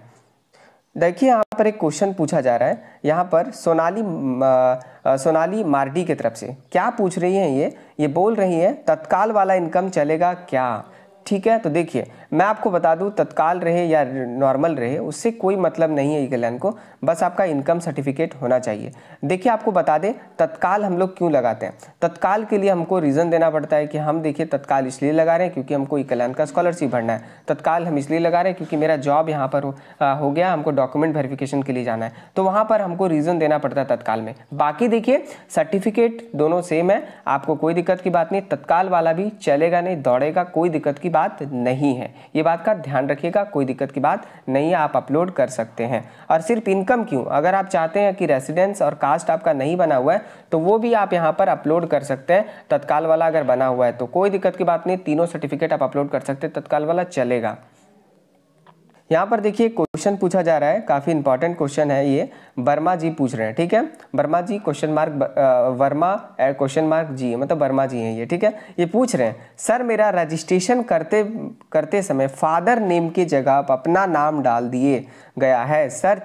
S1: देखिए यहाँ पर एक क्वेश्चन पूछा जा रहा है यहाँ पर सोनाली आ, सोनाली मार्डी की तरफ से क्या पूछ रही है ये ये बोल रही है तत्काल वाला इनकम चलेगा क्या ठीक है तो देखिए मैं आपको बता दूँ तत्काल रहे या नॉर्मल रहे उससे कोई मतलब नहीं है ईगलैन को बस आपका इनकम सर्टिफिकेट होना चाहिए देखिए आपको बता दें तत्काल हम लोग क्यों लगाते हैं तत्काल के लिए हमको रीज़न देना पड़ता है कि हम देखिए तत्काल इसलिए लगा रहे हैं क्योंकि हमको इकलान का स्कॉलरशिप भरना है तत्काल हम इसलिए लगा रहे हैं क्योंकि मेरा जॉब यहाँ पर हो, हो गया हमको डॉक्यूमेंट वेरिफिकेशन के लिए जाना है तो वहाँ पर हमको रीज़न देना पड़ता है तत्काल में बाकी देखिए सर्टिफिकेट दोनों सेम है आपको कोई दिक्कत की बात नहीं तत्काल वाला भी चलेगा नहीं दौड़ेगा कोई दिक्कत की बात नहीं है ये बात का ध्यान रखिएगा कोई दिक्कत की बात नहीं है आप अपलोड कर सकते हैं और सिर्फ इनकम क्यों अगर आप चाहते हैं कि रेसिडेंस और कास्ट आपका नहीं बना हुआ है तो वो भी आप यहाँ पर अपलोड कर सकते हैं तत्काल वाला अगर बना हुआ है तो कोई दिक्कत की बात नहीं तीनों सर्टिफिकेट आप अपलोड कर सकते हैं तत्काल वाला चलेगा यहाँ पर देखिए क्वेश्चन पूछा जा रहा है काफ़ी इंपॉर्टेंट क्वेश्चन है ये वर्मा जी पूछ रहे हैं ठीक है Verma ji question mark Verma question mark ji मतलब वर्मा जी हैं ये ठीक है ये पूछ रहे हैं सर मेरा रजिस्ट्रेशन करते करते समय फादर नेम की जगह अपना नाम डाल दिए गया है सर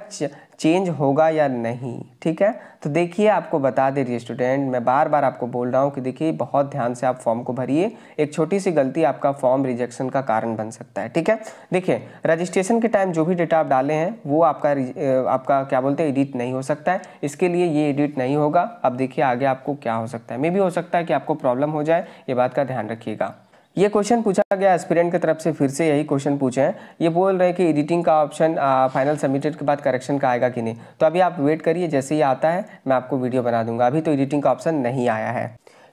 S1: चेंज होगा या नहीं ठीक है तो देखिए आपको बता दे रही स्टूडेंट मैं बार बार आपको बोल रहा हूँ कि देखिए बहुत ध्यान से आप फॉर्म को भरिए एक छोटी सी गलती आपका फॉर्म रिजेक्शन का कारण बन सकता है ठीक है देखिए रजिस्ट्रेशन के टाइम जो भी डेटा आप डाले हैं वो आपका आपका क्या बोलते हैं एडिट नहीं हो सकता है इसके लिए ये एडिट नहीं होगा अब देखिए आगे आपको क्या हो सकता है मे भी हो सकता है कि आपको प्रॉब्लम हो जाए ये बात का ध्यान रखिएगा ये क्वेश्चन पूछा गया एस्पिरेंट की तरफ से फिर से यही क्वेश्चन पूछे हैं ये बोल रहे हैं कि एडिटिंग का ऑप्शन फाइनल सबमिटेड के बाद करेक्शन का आएगा कि नहीं तो अभी आप वेट करिए जैसे ही आता है मैं आपको वीडियो बना दूंगा अभी तो एडिटिंग का ऑप्शन नहीं आया है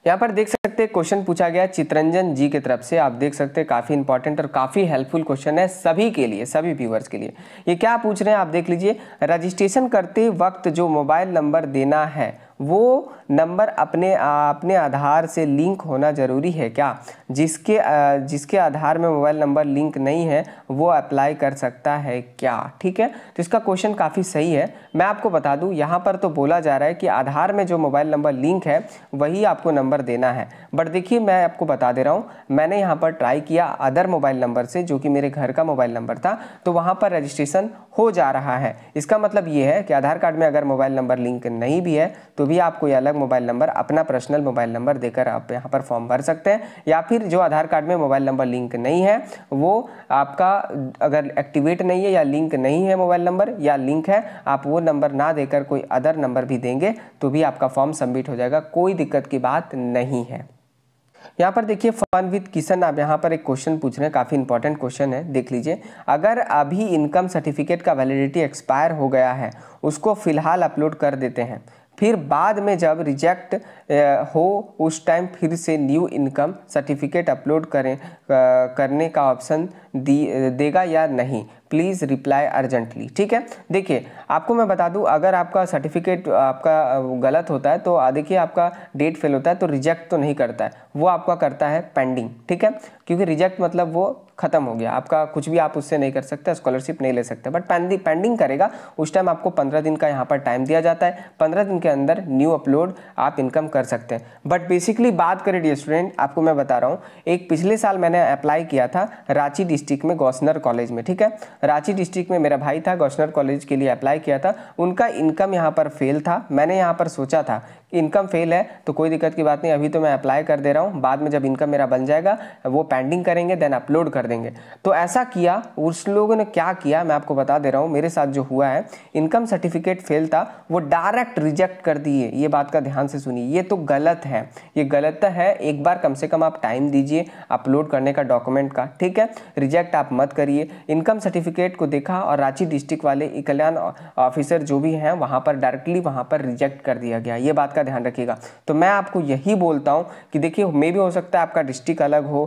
S1: यहाँ पर देख सकते हैं क्वेश्चन पूछा गया चित्रंजन जी की तरफ से आप देख सकते हैं काफ़ी इंपॉर्टेंट और काफ़ी हेल्पफुल क्वेश्चन है सभी के लिए सभी व्यूवर्स के लिए ये क्या पूछ रहे हैं आप देख लीजिए रजिस्ट्रेशन करते वक्त जो मोबाइल नंबर देना है वो नंबर अपने अपने आधार से लिंक होना ज़रूरी है क्या जिसके जिसके आधार में मोबाइल नंबर लिंक नहीं है वो अप्लाई कर सकता है क्या ठीक है तो इसका क्वेश्चन काफ़ी सही है मैं आपको बता दूं यहाँ पर तो बोला जा रहा है कि आधार में जो मोबाइल नंबर लिंक है वही आपको नंबर देना है बट देखिए मैं आपको बता दे रहा हूँ मैंने यहाँ पर ट्राई किया अदर मोबाइल नंबर से जो कि मेरे घर का मोबाइल नंबर था तो वहाँ पर रजिस्ट्रेशन हो जा रहा है इसका मतलब ये है कि आधार कार्ड में अगर मोबाइल नंबर लिंक नहीं भी है तो भी आपको अलग मोबाइल नंबर अपना पर्सनल मोबाइल नंबर देकर आप यहाँ पर फॉर्म भर सकते हैं या फिर जो आधार कार्ड में मोबाइल नंबर लिंक नहीं है वो आपका अगर एक्टिवेट नहीं है या लिंक नहीं है मोबाइल नंबर या लिंक है आप वो नंबर ना देकर कोई अदर नंबर भी देंगे तो भी आपका फॉर्म सबमिट हो जाएगा कोई दिक्कत की बात नहीं है यहाँ पर देखिए फन विद किशन आप यहाँ पर एक क्वेश्चन पूछ रहे हैं काफ़ी इंपॉर्टेंट क्वेश्चन है देख लीजिए अगर अभी इनकम सर्टिफिकेट का वैलिडिटी एक्सपायर हो गया है उसको फिलहाल अपलोड कर देते हैं फिर बाद में जब रिजेक्ट हो उस टाइम फिर से न्यू इनकम सर्टिफिकेट अपलोड करें करने का ऑप्शन दी देगा या नहीं प्लीज़ रिप्लाई अर्जेंटली ठीक है देखिए आपको मैं बता दूं अगर आपका सर्टिफिकेट आपका गलत होता है तो देखिए आपका डेट फेल होता है तो रिजेक्ट तो नहीं करता है वो आपका करता है पेंडिंग ठीक है क्योंकि रिजेक्ट मतलब वो खत्म हो गया आपका कुछ भी आप उससे नहीं कर सकते स्कॉलरशिप नहीं ले सकते बट पेंडिंग करेगा उस टाइम आपको पंद्रह दिन का यहाँ पर टाइम दिया जाता है पंद्रह दिन के अंदर न्यू अपलोड आप इनकम कर सकते हैं बट बेसिकली बात करें डी स्टूडेंट आपको मैं बता रहा हूँ एक पिछले साल मैंने अप्लाई किया था रांची डिस्ट्रिक्ट में गौसनर कॉलेज में ठीक है रांची डिस्ट्रिक्ट में मेरा भाई था गौसनर कॉलेज के लिए अप्लाई किया था उनका इनकम यहाँ पर फेल था मैंने यहाँ पर सोचा था इनकम फेल है तो कोई दिक्कत की बात नहीं अभी तो मैं अप्लाई कर दे रहा हूँ बाद में जब इनकम मेरा बन जाएगा वो पेंडिंग करेंगे देन अपलोड कर देंगे तो ऐसा किया उस लोगों ने क्या किया मैं आपको बता दे रहा हूँ मेरे साथ जो हुआ है इनकम सर्टिफिकेट फेल था वो डायरेक्ट रिजेक्ट कर दिए ये बात का ध्यान से सुनिए ये तो गलत है ये गलत है एक बार कम से कम आप टाइम दीजिए अपलोड करने का डॉक्यूमेंट का ठीक है रिजेक्ट आप मत करिए इनकम सर्टिफिकेट को देखा और रांची डिस्ट्रिक्ट वाले कल्याण ऑफिसर जो भी हैं वहाँ पर डायरेक्टली वहाँ पर रिजेक्ट कर दिया गया ये बात का ध्यान रखिएगा तो मैं आपको यही बोलता हूँ कि देखिए मे भी हो सकता है आपका डिस्ट्रिक्ट अलग हो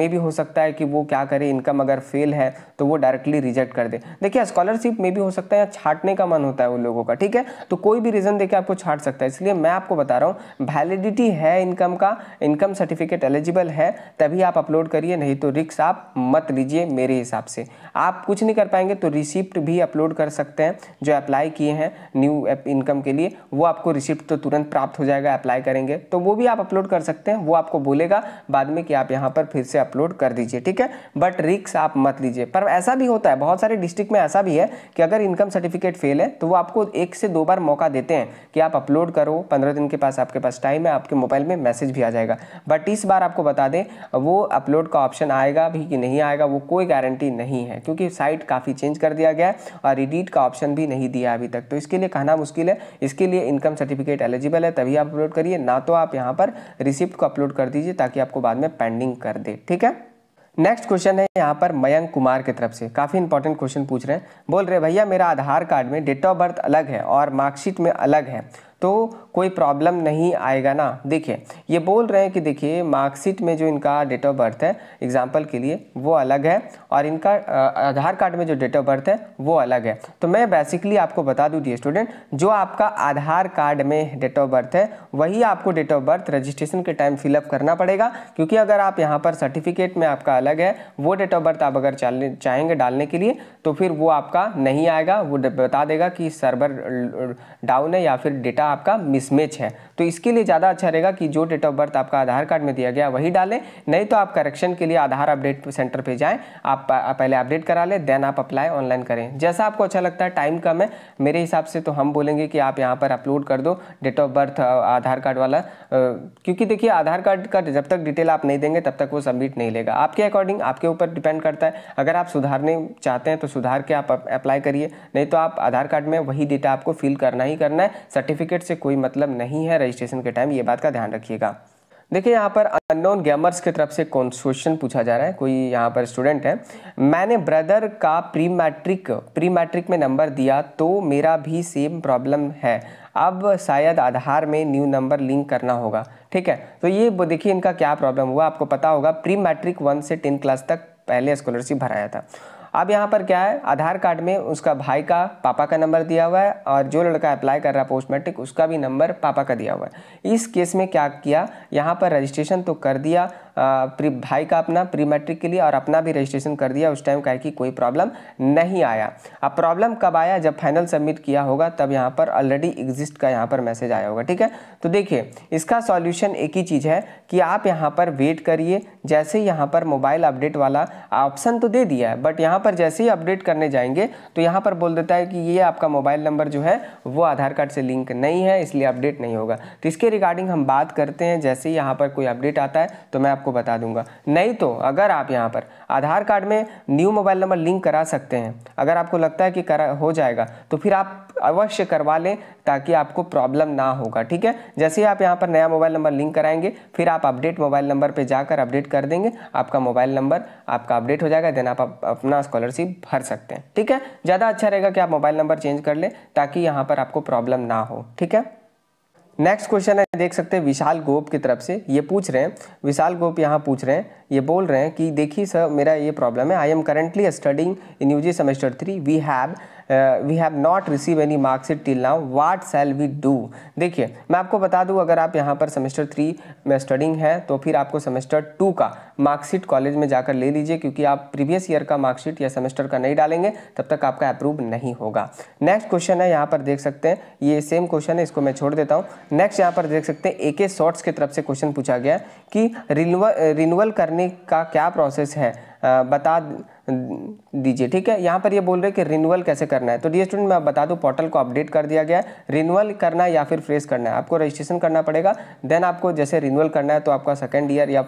S1: मे भी हो सकता है कि वो क्या करे इनकम अगर फेल है तो वो डायरेक्टली रिजेक्ट कर दे देखिए स्कॉलरशिप में भी हो सकता है छाटने का मन होता है उन लोगों का ठीक है तो कोई भी रीज़न देखिए आपको छाट सकता है इसलिए मैं आपको बता रहा हूँ वैलिडिटी है इनकम का इनकम सर्टिफिकेट एलिजिबल है तभी आप अपलोड करिए नहीं तो रिक्स आप मत लीजिए मेरे हिसाब से आप कुछ नहीं कर पाएंगे तो रिसिप्ट भी अपलोड कर सकते हैं जो अप्लाई किए हैं न्यू इनकम के लिए वो आपको रिसिप्ट तो तुरंत प्राप्त हो जाएगा अप्लाई करेंगे तो वो भी आप अपलोड कर सकते हैं वो आपको बोलेगा बाद में कि आप यहाँ पर फिर से अपलोड कर दीजिए ठीक है बट रिक्स आप मत लीजिए पर ऐसा भी होता है बहुत सारे डिस्ट्रिक्ट में ऐसा भी है कि अगर इनकम सर्टिफिकेट फेल है तो वो आपको एक से दो बार मौका देते हैं कि आप अपलोड करो पंद्रह दिन के पास आपके पास टाइम है आपके मोबाइल में मैसेज भी आ जाएगा बट इस बार आपको बता दें वो अपलोड का ऑप्शन आएगा भी कि नहीं आएगा वो कोई गारंटी नहीं है क्योंकि साइट काफ़ी चेंज कर दिया गया है और रिडीट का ऑप्शन भी नहीं दिया अभी तक तो इसके लिए कहना मुश्किल है इसके लिए इनकम सर्टिफिकेट एलिजिबल एलिजिबल है तभी आप अपलोड करिए ना तो आप यहाँ पर रिसिप्ट को अपलोड कर दीजिए ताकि आपको बाद में पेंडिंग कर दे ठीक है नेक्स्ट क्वेश्चन है यहाँ पर मयंक कुमार की तरफ से काफ़ी इंपॉर्टेंट क्वेश्चन पूछ रहे हैं बोल रहे भैया मेरा आधार कार्ड में डेट ऑफ बर्थ अलग है और मार्कशीट में अलग है तो कोई प्रॉब्लम नहीं आएगा ना देखिए ये बोल रहे हैं कि देखिए मार्कशीट में जो इनका डेट ऑफ बर्थ है एग्जाम्पल के लिए वो अलग है और इनका आधार कार्ड में जो डेट ऑफ बर्थ है वो अलग है तो मैं बेसिकली आपको बता दूँ डी स्टूडेंट जो आपका आधार कार्ड में डेट ऑफ बर्थ है वही आपको डेट ऑफ बर्थ रजिस्ट्रेशन के टाइम फिलअप करना पड़ेगा क्योंकि अगर आप यहाँ पर सर्टिफिकेट में आपका अलग है वो डेट ऑफ बर्थ आप अगर चाहेंगे डालने के लिए तो फिर वो आपका नहीं आएगा वो बता देगा कि सर्वर डाउन है या फिर डेटा आपका मिसमेच है तो इसके लिए ज़्यादा अच्छा रहेगा कि जो डेट ऑफ बर्थ आपका आधार कार्ड में दिया गया वही डालें नहीं तो आप करेक्शन के लिए आधार अपडेट सेंटर पर जाएँ आप पहले अपडेट करा लें देन आप अप्लाई ऑनलाइन करें जैसा आपको अच्छा लगता है टाइम कम है मेरे हिसाब से तो हम बोलेंगे कि आप यहाँ पर अपलोड कर दो date of birth Aadhaar card वाला क्योंकि देखिए आधार कार्ड का जब तक डिटेल आप नहीं देंगे तब तक वो सबमिट नहीं लेगा आपके अकॉर्डिंग आपके ऊपर डिपेंड करता है अगर आप सुधारने चाहते हैं तो सुधार के आप अप्लाई करिए नहीं तो आप आधार कार्ड में वही डेटा आपको फिल करना ही करना है सर्टिफिकेट सर्टिफिकेट से कोई मतलब नहीं है रजिस्ट्रेशन के टाइम ये बात का ध्यान रखिएगा देखिए यहाँ पर अननोन गेमर्स की तरफ से कौन क्वेश्चन पूछा जा रहा है कोई यहाँ पर स्टूडेंट है मैंने ब्रदर का प्री मैट्रिक प्री मैट्रिक में नंबर दिया तो मेरा भी सेम प्रॉब्लम है अब शायद आधार में न्यू नंबर लिंक करना होगा ठीक है तो ये देखिए इनका क्या प्रॉब्लम हुआ आपको पता होगा प्री मैट्रिक वन से टेन क्लास तक पहले स्कॉलरशिप भराया था अब यहाँ पर क्या है आधार कार्ड में उसका भाई का पापा का नंबर दिया हुआ है और जो लड़का अप्लाई कर रहा है पोस्ट मैट्रिक उसका भी नंबर पापा का दिया हुआ है इस केस में क्या किया यहाँ पर रजिस्ट्रेशन तो कर दिया प्री भाई का अपना प्री मैट्रिक के लिए और अपना भी रजिस्ट्रेशन कर दिया उस टाइम का है कि कोई प्रॉब्लम नहीं आया अब प्रॉब्लम कब आया जब फाइनल सबमिट किया होगा तब यहाँ पर ऑलरेडी एग्जिस्ट का यहाँ पर मैसेज आया होगा ठीक है तो देखिए इसका सॉल्यूशन एक ही चीज़ है कि आप यहाँ पर वेट करिए जैसे यहाँ पर मोबाइल अपडेट वाला ऑप्शन तो दे दिया है बट यहाँ पर जैसे ही अपडेट करने जाएंगे तो यहाँ पर बोल देता है कि ये आपका मोबाइल नंबर जो है वो आधार कार्ड से लिंक नहीं है इसलिए अपडेट नहीं होगा तो इसके रिगार्डिंग हम बात करते हैं जैसे ही यहाँ पर कोई अपडेट आता है तो मैं आपको आपको बता दूंगा नहीं तो अगर आप यहाँ पर आधार कार्ड में न्यू मोबाइल नंबर लिंक करा सकते हैं अगर आपको लगता है कि करा हो जाएगा तो फिर आप अवश्य करवा लें ताकि आपको प्रॉब्लम ना होगा ठीक है जैसे ही आप यहाँ पर नया मोबाइल नंबर लिंक कराएंगे फिर आप अपडेट मोबाइल नंबर पर जाकर अपडेट कर देंगे आपका मोबाइल नंबर आपका अपडेट हो जाएगा देन आप अपना स्कॉलरशिप भर सकते हैं ठीक है ज़्यादा अच्छा रहेगा कि आप मोबाइल नंबर चेंज कर लें ताकि यहाँ पर आपको प्रॉब्लम ना हो ठीक है नेक्स्ट क्वेश्चन है देख सकते हैं विशाल गोप की तरफ से ये पूछ रहे हैं विशाल गोप यहाँ पूछ रहे हैं ये बोल रहे हैं कि देखिए सर मेरा ये प्रॉब्लम है I am currently studying in you semester three we have we have not receive any any till now what shall we do देखिए मैं आपको बता दूँ अगर आप यहाँ पर सेमेस्टर थ्री में स्टडिंग है तो फिर आपको सेमेस्टर टू का मार्क्सिट कॉलेज में जाकर ले लीजिए क्योंकि आप प्रीवियस ईयर का मार्क्सिट या सेमेस्टर का नहीं डालेंगे तब तक आपका अप्रूव नहीं होगा नेक्स्ट क्वेश्चन है यहाँ पर देख सकते हैं ये सेम क्वेश्चन है इसको मैं छोड़ देता हूँ नेक्स्ट यहाँ पर देख सकते हैं ए के शॉर्ट्स की तरफ से क्वेश्चन पूछा गया कि रिन्यूअल करने का क्या प्रोसेस है आ, uh, बता दीजिए ठीक है यहाँ पर ये यह बोल रहे हैं कि रिन्यूअल कैसे करना है तो डी स्टूडेंट मैं बता दूँ पोर्टल को अपडेट कर दिया गया है रिन्यूअल करना है या फिर फ्रेश करना है आपको रजिस्ट्रेशन करना पड़ेगा देन आपको जैसे रिन्यूअल करना है तो आपका सेकेंड ईयर या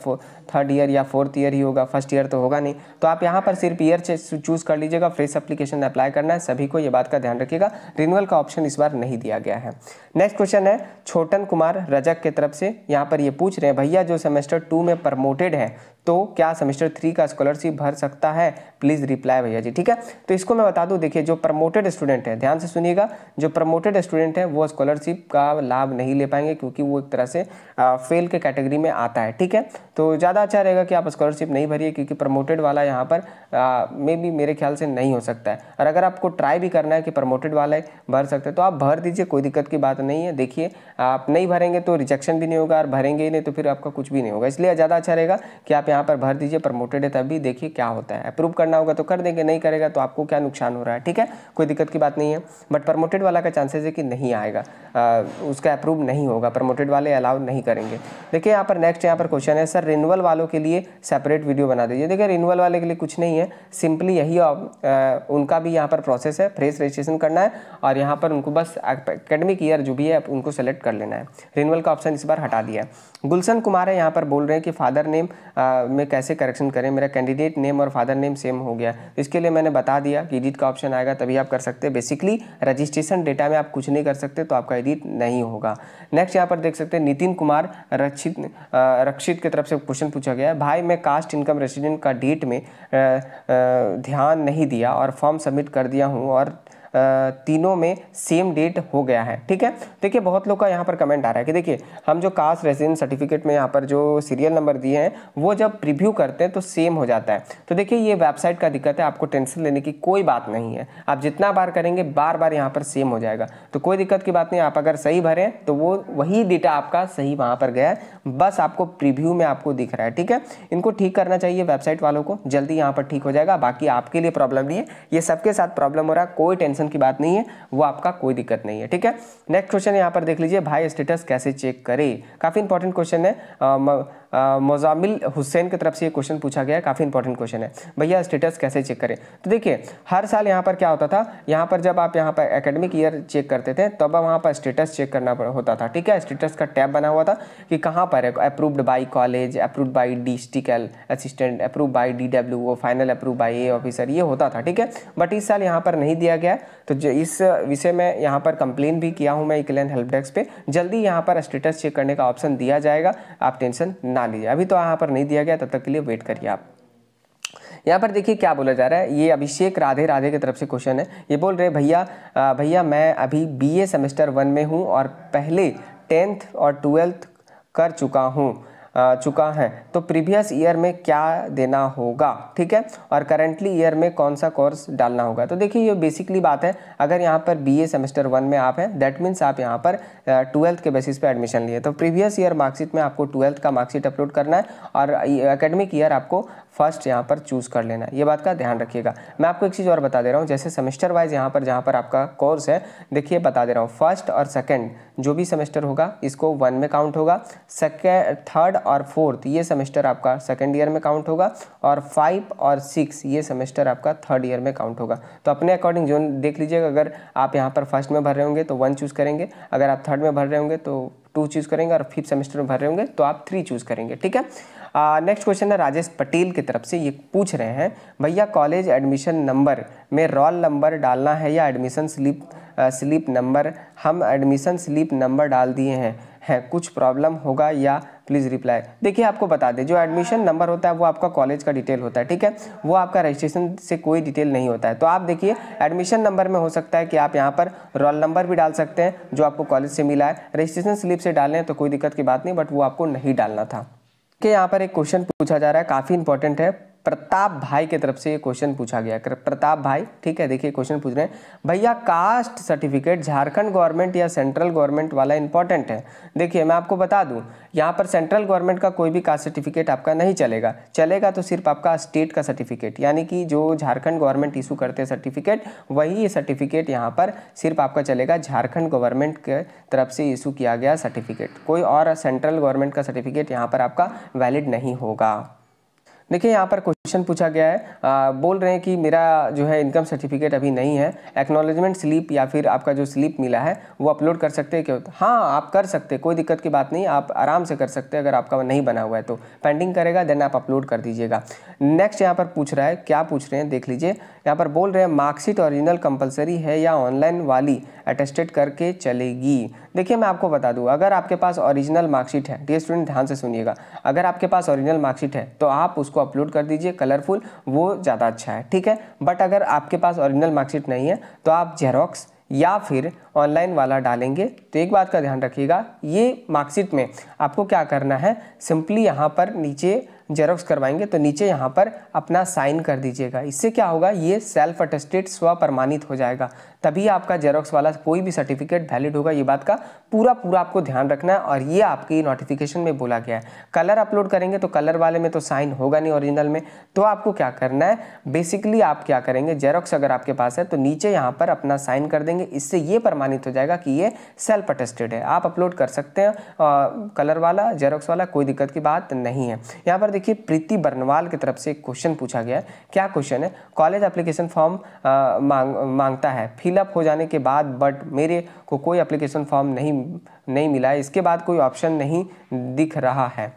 S1: थर्ड ईयर या फोर्थ ईयर ही होगा फर्स्ट ईयर तो होगा नहीं तो आप यहाँ पर सिर्फ ईयर चूज़ कर लीजिएगा फ्रेश अप्लीकेशन अप्लाई करना है सभी को ये बात का ध्यान रखिएगा रिन्यूअल का ऑप्शन इस बार नहीं दिया गया है नेक्स्ट क्वेश्चन है छोटन कुमार रजक के तरफ से यहाँ पर ये पूछ रहे हैं भैया जो सेमेस्टर टू में प्रमोटेड है तो क्या सेमेस्टर थ्री का स्कॉलरशिप भर सकता है प्लीज़ रिप्लाई भैया जी ठीक है तो इसको मैं बता दूँ देखिए जो प्रमोटेड स्टूडेंट है ध्यान से सुनिएगा जो प्रमोटेड स्टूडेंट है वो स्कॉलरशिप का लाभ नहीं ले पाएंगे क्योंकि वो एक तरह से फेल के कैटेगरी में आता है ठीक है तो ज़्यादा अच्छा रहेगा कि आप स्कॉलरशिप नहीं भरिए क्योंकि प्रमोटेड वाला यहाँ पर मे भी मेरे ख्याल से नहीं हो सकता है और अगर आपको ट्राई भी करना है कि प्रमोटेड वाला भर सकते हैं तो आप भर दीजिए कोई दिक्कत की बात नहीं है देखिए आप नहीं भरेंगे तो रिजेक्शन भी नहीं होगा और भरेंगे ही नहीं तो फिर आपका कुछ भी नहीं होगा इसलिए ज़्यादा अच्छा रहेगा कि आप यहाँ पर भर दीजिए प्रमोटेड है तभी देखिए क्या होता है अप्रूव करना होगा तो कर देंगे नहीं करेगा तो आपको क्या नुकसान हो रहा है ठीक है कोई दिक्कत की बात नहीं है बट प्रमोटेड वाला का चांसेस है कि नहीं आएगा आ, उसका अप्रूव नहीं होगा प्रमोटेड वाले अलाउ नहीं करेंगे देखिए यहाँ पर नेक्स्ट यहाँ पर क्वेश्चन है सर रिन्यूअल वालों के लिए सेपरेट वीडियो बना दीजिए देखिए रिन्यूअल वाले के लिए कुछ नहीं है सिंपली यही आ, उनका भी यहाँ पर प्रोसेस है फ्रेश रजिस्ट्रेशन करना है और यहाँ पर उनको बस अकेडमिक ईयर जो भी है उनको सेलेक्ट कर लेना है रिन्यूअल का ऑप्शन इस बार हटा दिया गुलशन कुमार है यहाँ पर बोल रहे हैं कि फादर नेम में कैसे करेक्शन करें मेरा कैंडिडेट नेम और फादर नेम सेम हो गया तो इसके लिए मैंने बता दिया कि एडिट का ऑप्शन आएगा तभी आप कर सकते हैं बेसिकली रजिस्ट्रेशन डेटा में आप कुछ नहीं कर सकते तो आपका एडिट नहीं होगा नेक्स्ट यहाँ पर देख सकते हैं नितिन कुमार रक्षित रक्षित की तरफ से क्वेश्चन पूछा गया भाई मैं कास्ट इनकम रेसिडेंट का डेट में ध्यान नहीं दिया और फॉर्म सबमिट कर दिया हूँ और तीनों में सेम डेट हो गया है ठीक है देखिए बहुत लोग का यहाँ पर कमेंट आ रहा है कि देखिए हम जो कास्ट रेजिडेंस सर्टिफिकेट में यहाँ पर जो सीरियल नंबर दिए हैं वो जब रिव्यू करते हैं तो सेम हो जाता है तो देखिए ये वेबसाइट का दिक्कत है आपको टेंशन लेने की कोई बात नहीं है आप जितना बार करेंगे बार बार यहाँ पर सेम हो जाएगा तो कोई दिक्कत की बात नहीं आप अगर सही भरें तो वो वही डेटा आपका सही वहाँ पर गया बस आपको प्रीव्यू में आपको दिख रहा है ठीक है इनको ठीक करना चाहिए वेबसाइट वालों को जल्दी यहाँ पर ठीक हो जाएगा बाकी आपके लिए प्रॉब्लम नहीं है ये सबके साथ प्रॉब्लम हो रहा है कोई टेंशन की बात नहीं है वो आपका कोई दिक्कत नहीं है ठीक है नेक्स्ट क्वेश्चन यहाँ पर देख लीजिए भाई स्टेटस कैसे चेक करे काफ़ी इंपॉर्टेंट क्वेश्चन है मोजामिल हुसैन की तरफ से ये क्वेश्चन पूछा गया काफ़ी इंपॉर्टेंट क्वेश्चन है भैया स्टेटस कैसे चेक करें तो देखिए हर साल यहाँ पर क्या होता था यहाँ पर जब आप यहाँ पर एकेडमिक ईयर चेक करते थे तब वहाँ पर स्टेटस चेक करना होता था ठीक है स्टेटस का टैब बना हुआ था कि कहाँ पर है approved by college approved by district assistant approve by D W O final approve by a officer ये होता था ठीक है बट इस साल यहाँ पर नहीं दिया गया तो इस विषय में यहाँ पर कंप्लेन भी किया हूँ मैं इकलैन हेल्प डेस्क पर जल्दी यहाँ पर स्टेटस चेक करने का ऑप्शन दिया जाएगा आप टेंशन ना बना लीजिए अभी तो यहाँ पर नहीं दिया गया तब तक के लिए वेट करिए आप यहाँ पर देखिए क्या बोला जा रहा है ये अभिषेक राधे राधे की तरफ से क्वेश्चन है ये बोल रहे भैया भैया मैं अभी बी सेमेस्टर वन में हूँ और पहले टेंथ और ट्वेल्थ कर चुका हूँ चुका है तो प्रीवियस ईयर में क्या देना होगा ठीक है और करंटली ईयर में कौन सा कोर्स डालना होगा तो देखिए ये बेसिकली बात है अगर यहाँ पर बी सेमेस्टर वन में आप हैं दैट मीन्स आप यहाँ पर ट्वेल्थ के बेसिस पे एडमिशन लिए तो प्रीवियस ईयर मार्कशीट में आपको ट्वेल्थ का मार्कशीट अपलोड करना है और अकेडमिक ईयर आपको फर्स्ट यहाँ पर चूज़ कर लेना है ये बात का ध्यान रखिएगा मैं आपको एक चीज़ और बता दे रहा हूँ जैसे सेमेस्टर वाइज यहाँ पर जहाँ पर आपका कोर्स है देखिए बता दे रहा हूँ फर्स्ट और सेकेंड जो भी सेमेस्टर होगा इसको वन में काउंट होगा सेकेंड थर्ड और फोर्थ ये सेमेस्टर आपका सेकेंड ईयर में काउंट होगा और फाइव और सिक्स ये सेमेस्टर आपका थर्ड ईयर में काउंट होगा तो अपने अकॉर्डिंग जो देख लीजिएगा अगर आप यहाँ पर फर्स्ट में भर रहे होंगे तो वन चूज़ करेंगे अगर आप थर्ड में भर रहे होंगे तो टू चूज़ करेंगे और फिफ्थ सेमेस्टर में भर रहे होंगे तो आप थ्री चूज़ करेंगे ठीक है नेक्स्ट क्वेश्चन है राजेश पटेल की तरफ से ये पूछ रहे हैं भैया कॉलेज एडमिशन नंबर में रोल नंबर डालना है या एडमिशन स्लिप स्लिप नंबर हम एडमिशन स्लिप नंबर डाल दिए हैं हैं कुछ प्रॉब्लम होगा या प्लीज़ रिप्लाई देखिए आपको बता दें जो एडमिशन नंबर होता है वो आपका कॉलेज का डिटेल होता है ठीक है वो आपका रजिस्ट्रेशन से कोई डिटेल नहीं होता है तो आप देखिए एडमिशन नंबर में हो सकता है कि आप यहाँ पर रोल नंबर भी डाल सकते हैं जो आपको कॉलेज से मिला है रजिस्ट्रेशन स्लिप से डालें तो कोई दिक्कत की बात नहीं बट वो आपको नहीं डालना था कि यहाँ पर एक क्वेश्चन पूछा जा रहा है काफ़ी इंपॉर्टेंट है प्रताप भाई के तरफ से ये क्वेश्चन पूछा गया प्रताप भाई ठीक है देखिए क्वेश्चन पूछ रहे हैं भैया कास्ट सर्टिफिकेट झारखंड गवर्नमेंट या सेंट्रल गवर्नमेंट वाला इंपॉर्टेंट है देखिए मैं आपको बता दूं यहाँ पर सेंट्रल गवर्नमेंट का कोई भी कास्ट सर्टिफिकेट आपका नहीं चलेगा चलेगा तो सिर्फ आपका स्टेट का सर्टिफिकेट यानी कि जो झारखंड गवर्नमेंट इशू करते हैं सर्टिफिकेट वही सर्टिफिकेट यहाँ पर सिर्फ आपका चलेगा झारखंड गवर्नमेंट के तरफ से इशू किया गया सर्टिफिकेट कोई और सेंट्रल गवर्नमेंट का सर्टिफिकेट यहाँ पर आपका वैलिड नहीं होगा देखिए यहाँ पर क्वेश्चन पूछा गया है आ, बोल रहे हैं कि मेरा जो है इनकम सर्टिफिकेट अभी नहीं है एक्नोलॉजमेंट स्लिप या फिर आपका जो स्लिप मिला है वो अपलोड कर सकते हैं क्यों हाँ आप कर सकते कोई दिक्कत की बात नहीं आप आराम से कर सकते अगर आपका नहीं बना हुआ है तो पेंडिंग करेगा देन आप अपलोड कर दीजिएगा नेक्स्ट यहाँ पर पूछ रहा है क्या पूछ रहे हैं देख लीजिए यहाँ पर बोल रहे हैं मार्क्सिट ऑरिजिनल कंपलसरी है या ऑनलाइन वाली अटेस्टेड करके चलेगी देखिए मैं आपको बता दूँ अगर आपके पास ओरिजिनल मार्कशीट है डी स्टूडेंट ध्यान से सुनिएगा अगर आपके पास ओरिजिनल मार्कशीट है तो आप उसको अपलोड कर दीजिए कलरफुल वो ज़्यादा अच्छा है ठीक है बट अगर आपके पास ओरिजिनल मार्कशीट नहीं है तो आप जेरोक्स या फिर ऑनलाइन वाला डालेंगे तो एक बात का ध्यान रखिएगा ये मार्कशीट में आपको क्या करना है सिंपली यहाँ पर नीचे जेरोक्स करवाएंगे तो नीचे यहाँ पर अपना साइन कर दीजिएगा इससे क्या होगा ये सेल्फ अटेस्टेड स्व प्रमाणित हो जाएगा तभी आपका जेरोक्स वाला कोई भी सर्टिफिकेट वैलिड होगा ये बात का पूरा पूरा आपको ध्यान रखना है और ये आपकी नोटिफिकेशन में बोला गया है कलर अपलोड करेंगे तो कलर वाले में तो साइन होगा नहीं ओरिजिनल में तो आपको क्या करना है बेसिकली आप क्या करेंगे जेरोक्स अगर आपके पास है तो नीचे यहाँ पर अपना साइन कर देंगे इससे ये प्रमाणित हो जाएगा कि ये सेल्फ अटेस्टेड है आप अपलोड कर सकते हैं आ, कलर वाला जेरोक्स वाला कोई दिक्कत की बात नहीं है यहाँ पर देखिए प्रीति बर्नवाल की तरफ से एक क्वेश्चन पूछा गया है क्या क्वेश्चन है कॉलेज अप्लीकेशन फॉर्म मांग मांगता है फिर फिलअप हो जाने के बाद बट मेरे को कोई एप्लीकेशन फॉर्म नहीं नहीं मिला है इसके बाद कोई ऑप्शन नहीं दिख रहा है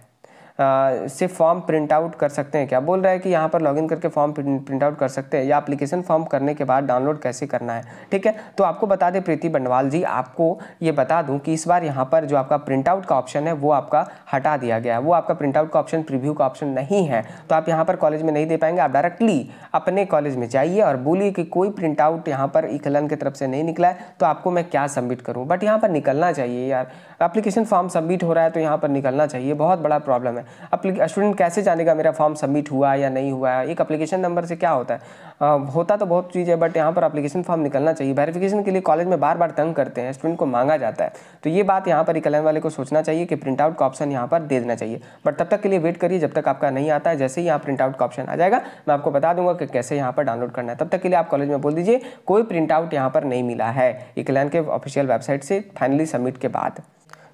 S1: से फॉर्म प्रिंट आउट कर सकते हैं क्या बोल रहा है कि यहाँ पर लॉगिन करके फॉर्म प्रिंट आउट कर सकते हैं या एप्लीकेशन फॉर्म करने के बाद डाउनलोड कैसे करना है ठीक है तो आपको बता दें प्रीति बंडवाल जी आपको ये बता दूँ कि इस बार यहाँ पर जो आपका प्रिंट आउट का ऑप्शन है वो आपका हटा दिया गया है वो आपका प्रिंट आउट का ऑप्शन प्रिव्यू का ऑप्शन नहीं है तो आप यहाँ पर कॉलेज में नहीं दे पाएंगे आप डायरेक्टली अपने कॉलेज में जाइए और बोलिए कि कोई प्रिंट आउट यहाँ पर इकलन की तरफ से नहीं निकला है तो आपको मैं क्या सबमिट करूँ बट यहाँ पर निकलना चाहिए यार एप्लीकेशन फॉर्म सबमिट हो रहा है तो यहाँ पर निकलना चाहिए बहुत बड़ा प्रॉब्लम है है स्टूडेंट कैसे जानेगा मेरा फॉर्म सबमिट हुआ है या नहीं हुआ है एक अप्लीकेशन नंबर से क्या होता है आ, होता तो बहुत चीज़ है बट यहाँ पर अप्लीकेशन फॉर्म निकलना चाहिए वेरिफिकेशन के लिए कॉलेज में बार बार तंग करते हैं स्टूडेंट को मांगा जाता है तो ये बात यहाँ पर इकलन वाले को सोचना चाहिए कि प्रिंट आउट का ऑप्शन यहाँ पर दे देना चाहिए बट तब तक के लिए वेट करिए जब तक आपका नहीं आता है जैसे ही यहाँ प्रिंट आउट का ऑप्शन आ जाएगा मैं आपको बता दूंगा कि कैसे यहाँ पर डाउनलोड करना है तब तक के लिए आप कॉलेज में बोल दीजिए कोई प्रिंट आउट यहाँ पर नहीं मिला है इकलैन के ऑफिशियल वेबसाइट से फाइनली सबमिट के बाद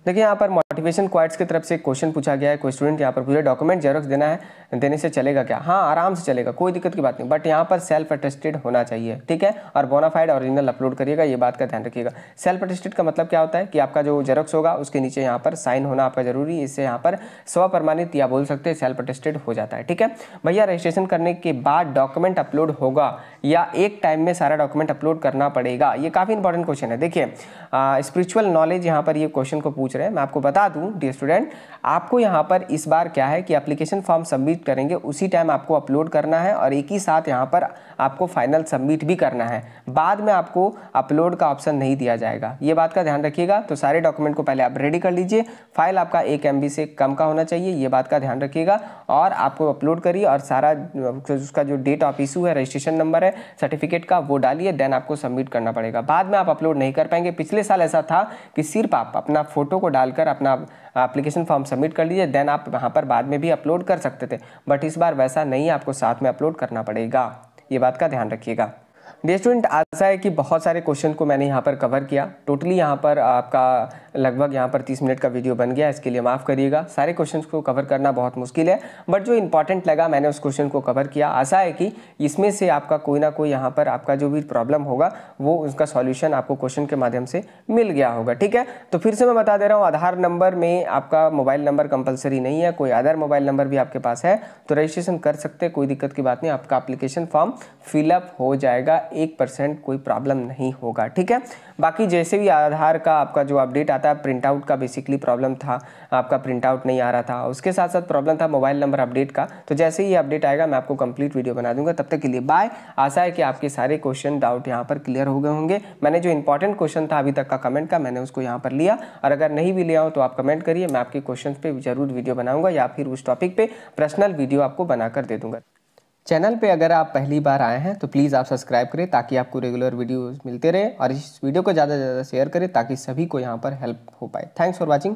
S1: देखिए यहाँ पर मोटिवेशन क्वाइट्स की तरफ से क्वेश्चन पूछा गया है कोई स्टूडेंट यहाँ पर पूछे डॉक्यूमेंट जेरोक्स देना है देने से चलेगा क्या हाँ आराम से चलेगा कोई दिक्कत की बात नहीं बट यहाँ पर सेल्फ अटेस्टेड होना चाहिए ठीक है और बोनाफाइड ओरिजिनल अपलोड करिएगा ये बात का ध्यान रखिएगा सेल्फ अटेस्टेड का मतलब क्या होता है कि आपका जो जेरोक्स होगा उसके नीचे यहाँ पर साइन होना आपका जरूरी इससे यहाँ पर स्व प्रमाणित या बोल सकते हैं सेल्फ अटेस्टेड हो जाता है ठीक है भैया रजिस्ट्रेशन करने के बाद डॉक्यूमेंट अपलोड होगा या एक टाइम में सारा डॉक्यूमेंट अपलोड करना पड़ेगा ये काफ़ी इंपॉर्टेंट क्वेश्चन है देखिए स्पिरिचुअल नॉलेज यहाँ पर ये क्वेश्चन को पूछ पूछ रहे हैं मैं आपको बता दूं डी स्टूडेंट आपको यहाँ पर इस बार क्या है कि एप्लीकेशन फॉर्म सबमिट करेंगे उसी टाइम आपको अपलोड करना है और एक ही साथ यहाँ पर आपको फाइनल सबमिट भी करना है बाद में आपको अपलोड का ऑप्शन नहीं दिया जाएगा ये बात का ध्यान रखिएगा तो सारे डॉक्यूमेंट को पहले आप रेडी कर लीजिए फाइल आपका एक एम से कम का होना चाहिए ये बात का ध्यान रखिएगा और आपको अपलोड करिए और सारा उसका जो डेट ऑफ इशू है रजिस्ट्रेशन नंबर है सर्टिफिकेट का वो डालिए देन आपको सबमिट करना पड़ेगा बाद में आप अपलोड नहीं कर पाएंगे पिछले साल ऐसा था कि सिर्फ आप अपना फ़ोटो को डालकर अपना एप्लीकेशन फॉर्म सबमिट कर लीजिए देन आप वहाँ पर बाद में भी अपलोड कर सकते थे बट इस बार वैसा नहीं आपको साथ में अपलोड करना पड़ेगा ये बात का ध्यान रखिएगा डे स्टूडेंट आशा है कि बहुत सारे क्वेश्चन को मैंने यहाँ पर कवर किया टोटली यहाँ पर आपका लगभग यहाँ पर 30 मिनट का वीडियो बन गया इसके लिए माफ़ करिएगा सारे क्वेश्चन को कवर करना बहुत मुश्किल है बट जो इंपॉर्टेंट लगा मैंने उस क्वेश्चन को कवर किया आशा है कि इसमें से आपका कोई ना कोई यहाँ पर आपका जो भी प्रॉब्लम होगा वो उसका सॉल्यूशन आपको क्वेश्चन के माध्यम से मिल गया होगा ठीक है तो फिर से मैं बता दे रहा हूँ आधार नंबर में आपका मोबाइल नंबर कंपलसरी नहीं है कोई अदर मोबाइल नंबर भी आपके पास है तो रजिस्ट्रेशन कर सकते हैं कोई दिक्कत की बात नहीं आपका अप्लीकेशन फॉर्म फिलअप हो जाएगा एक परसेंट कोई प्रॉब्लम नहीं होगा ठीक है बाकी जैसे भी आधार का आपका जो अपडेट आता है प्रिंटआउट का बेसिकली प्रॉब्लम था आपका प्रिंटआउट नहीं आ रहा था उसके साथ साथ प्रॉब्लम था मोबाइल नंबर अपडेट का तो जैसे ही अपडेट आएगा मैं आपको कंप्लीट वीडियो बना दूंगा तब तक के लिए बाय आशा है कि आपके सारे क्वेश्चन डाउट यहाँ पर क्लियर हो गए होंगे मैंने जो इंपॉर्टेंट क्वेश्चन था अभी तक का कमेंट का मैंने उसको यहाँ पर लिया और अगर नहीं भी लिया हो तो आप कमेंट करिए मैं आपके क्वेश्चन पर जरूर वीडियो बनाऊंगा या फिर उस टॉपिक पर पर्सनल वीडियो आपको बनाकर दे दूंगा चैनल पे अगर आप पहली बार आए हैं तो प्लीज़ आप सब्सक्राइब करें ताकि आपको रेगुलर वीडियोस मिलते रहे और इस वीडियो को ज़्यादा से ज़्यादा शेयर करें ताकि सभी को यहाँ पर हेल्प हो पाए थैंक्स फॉर वॉचिंग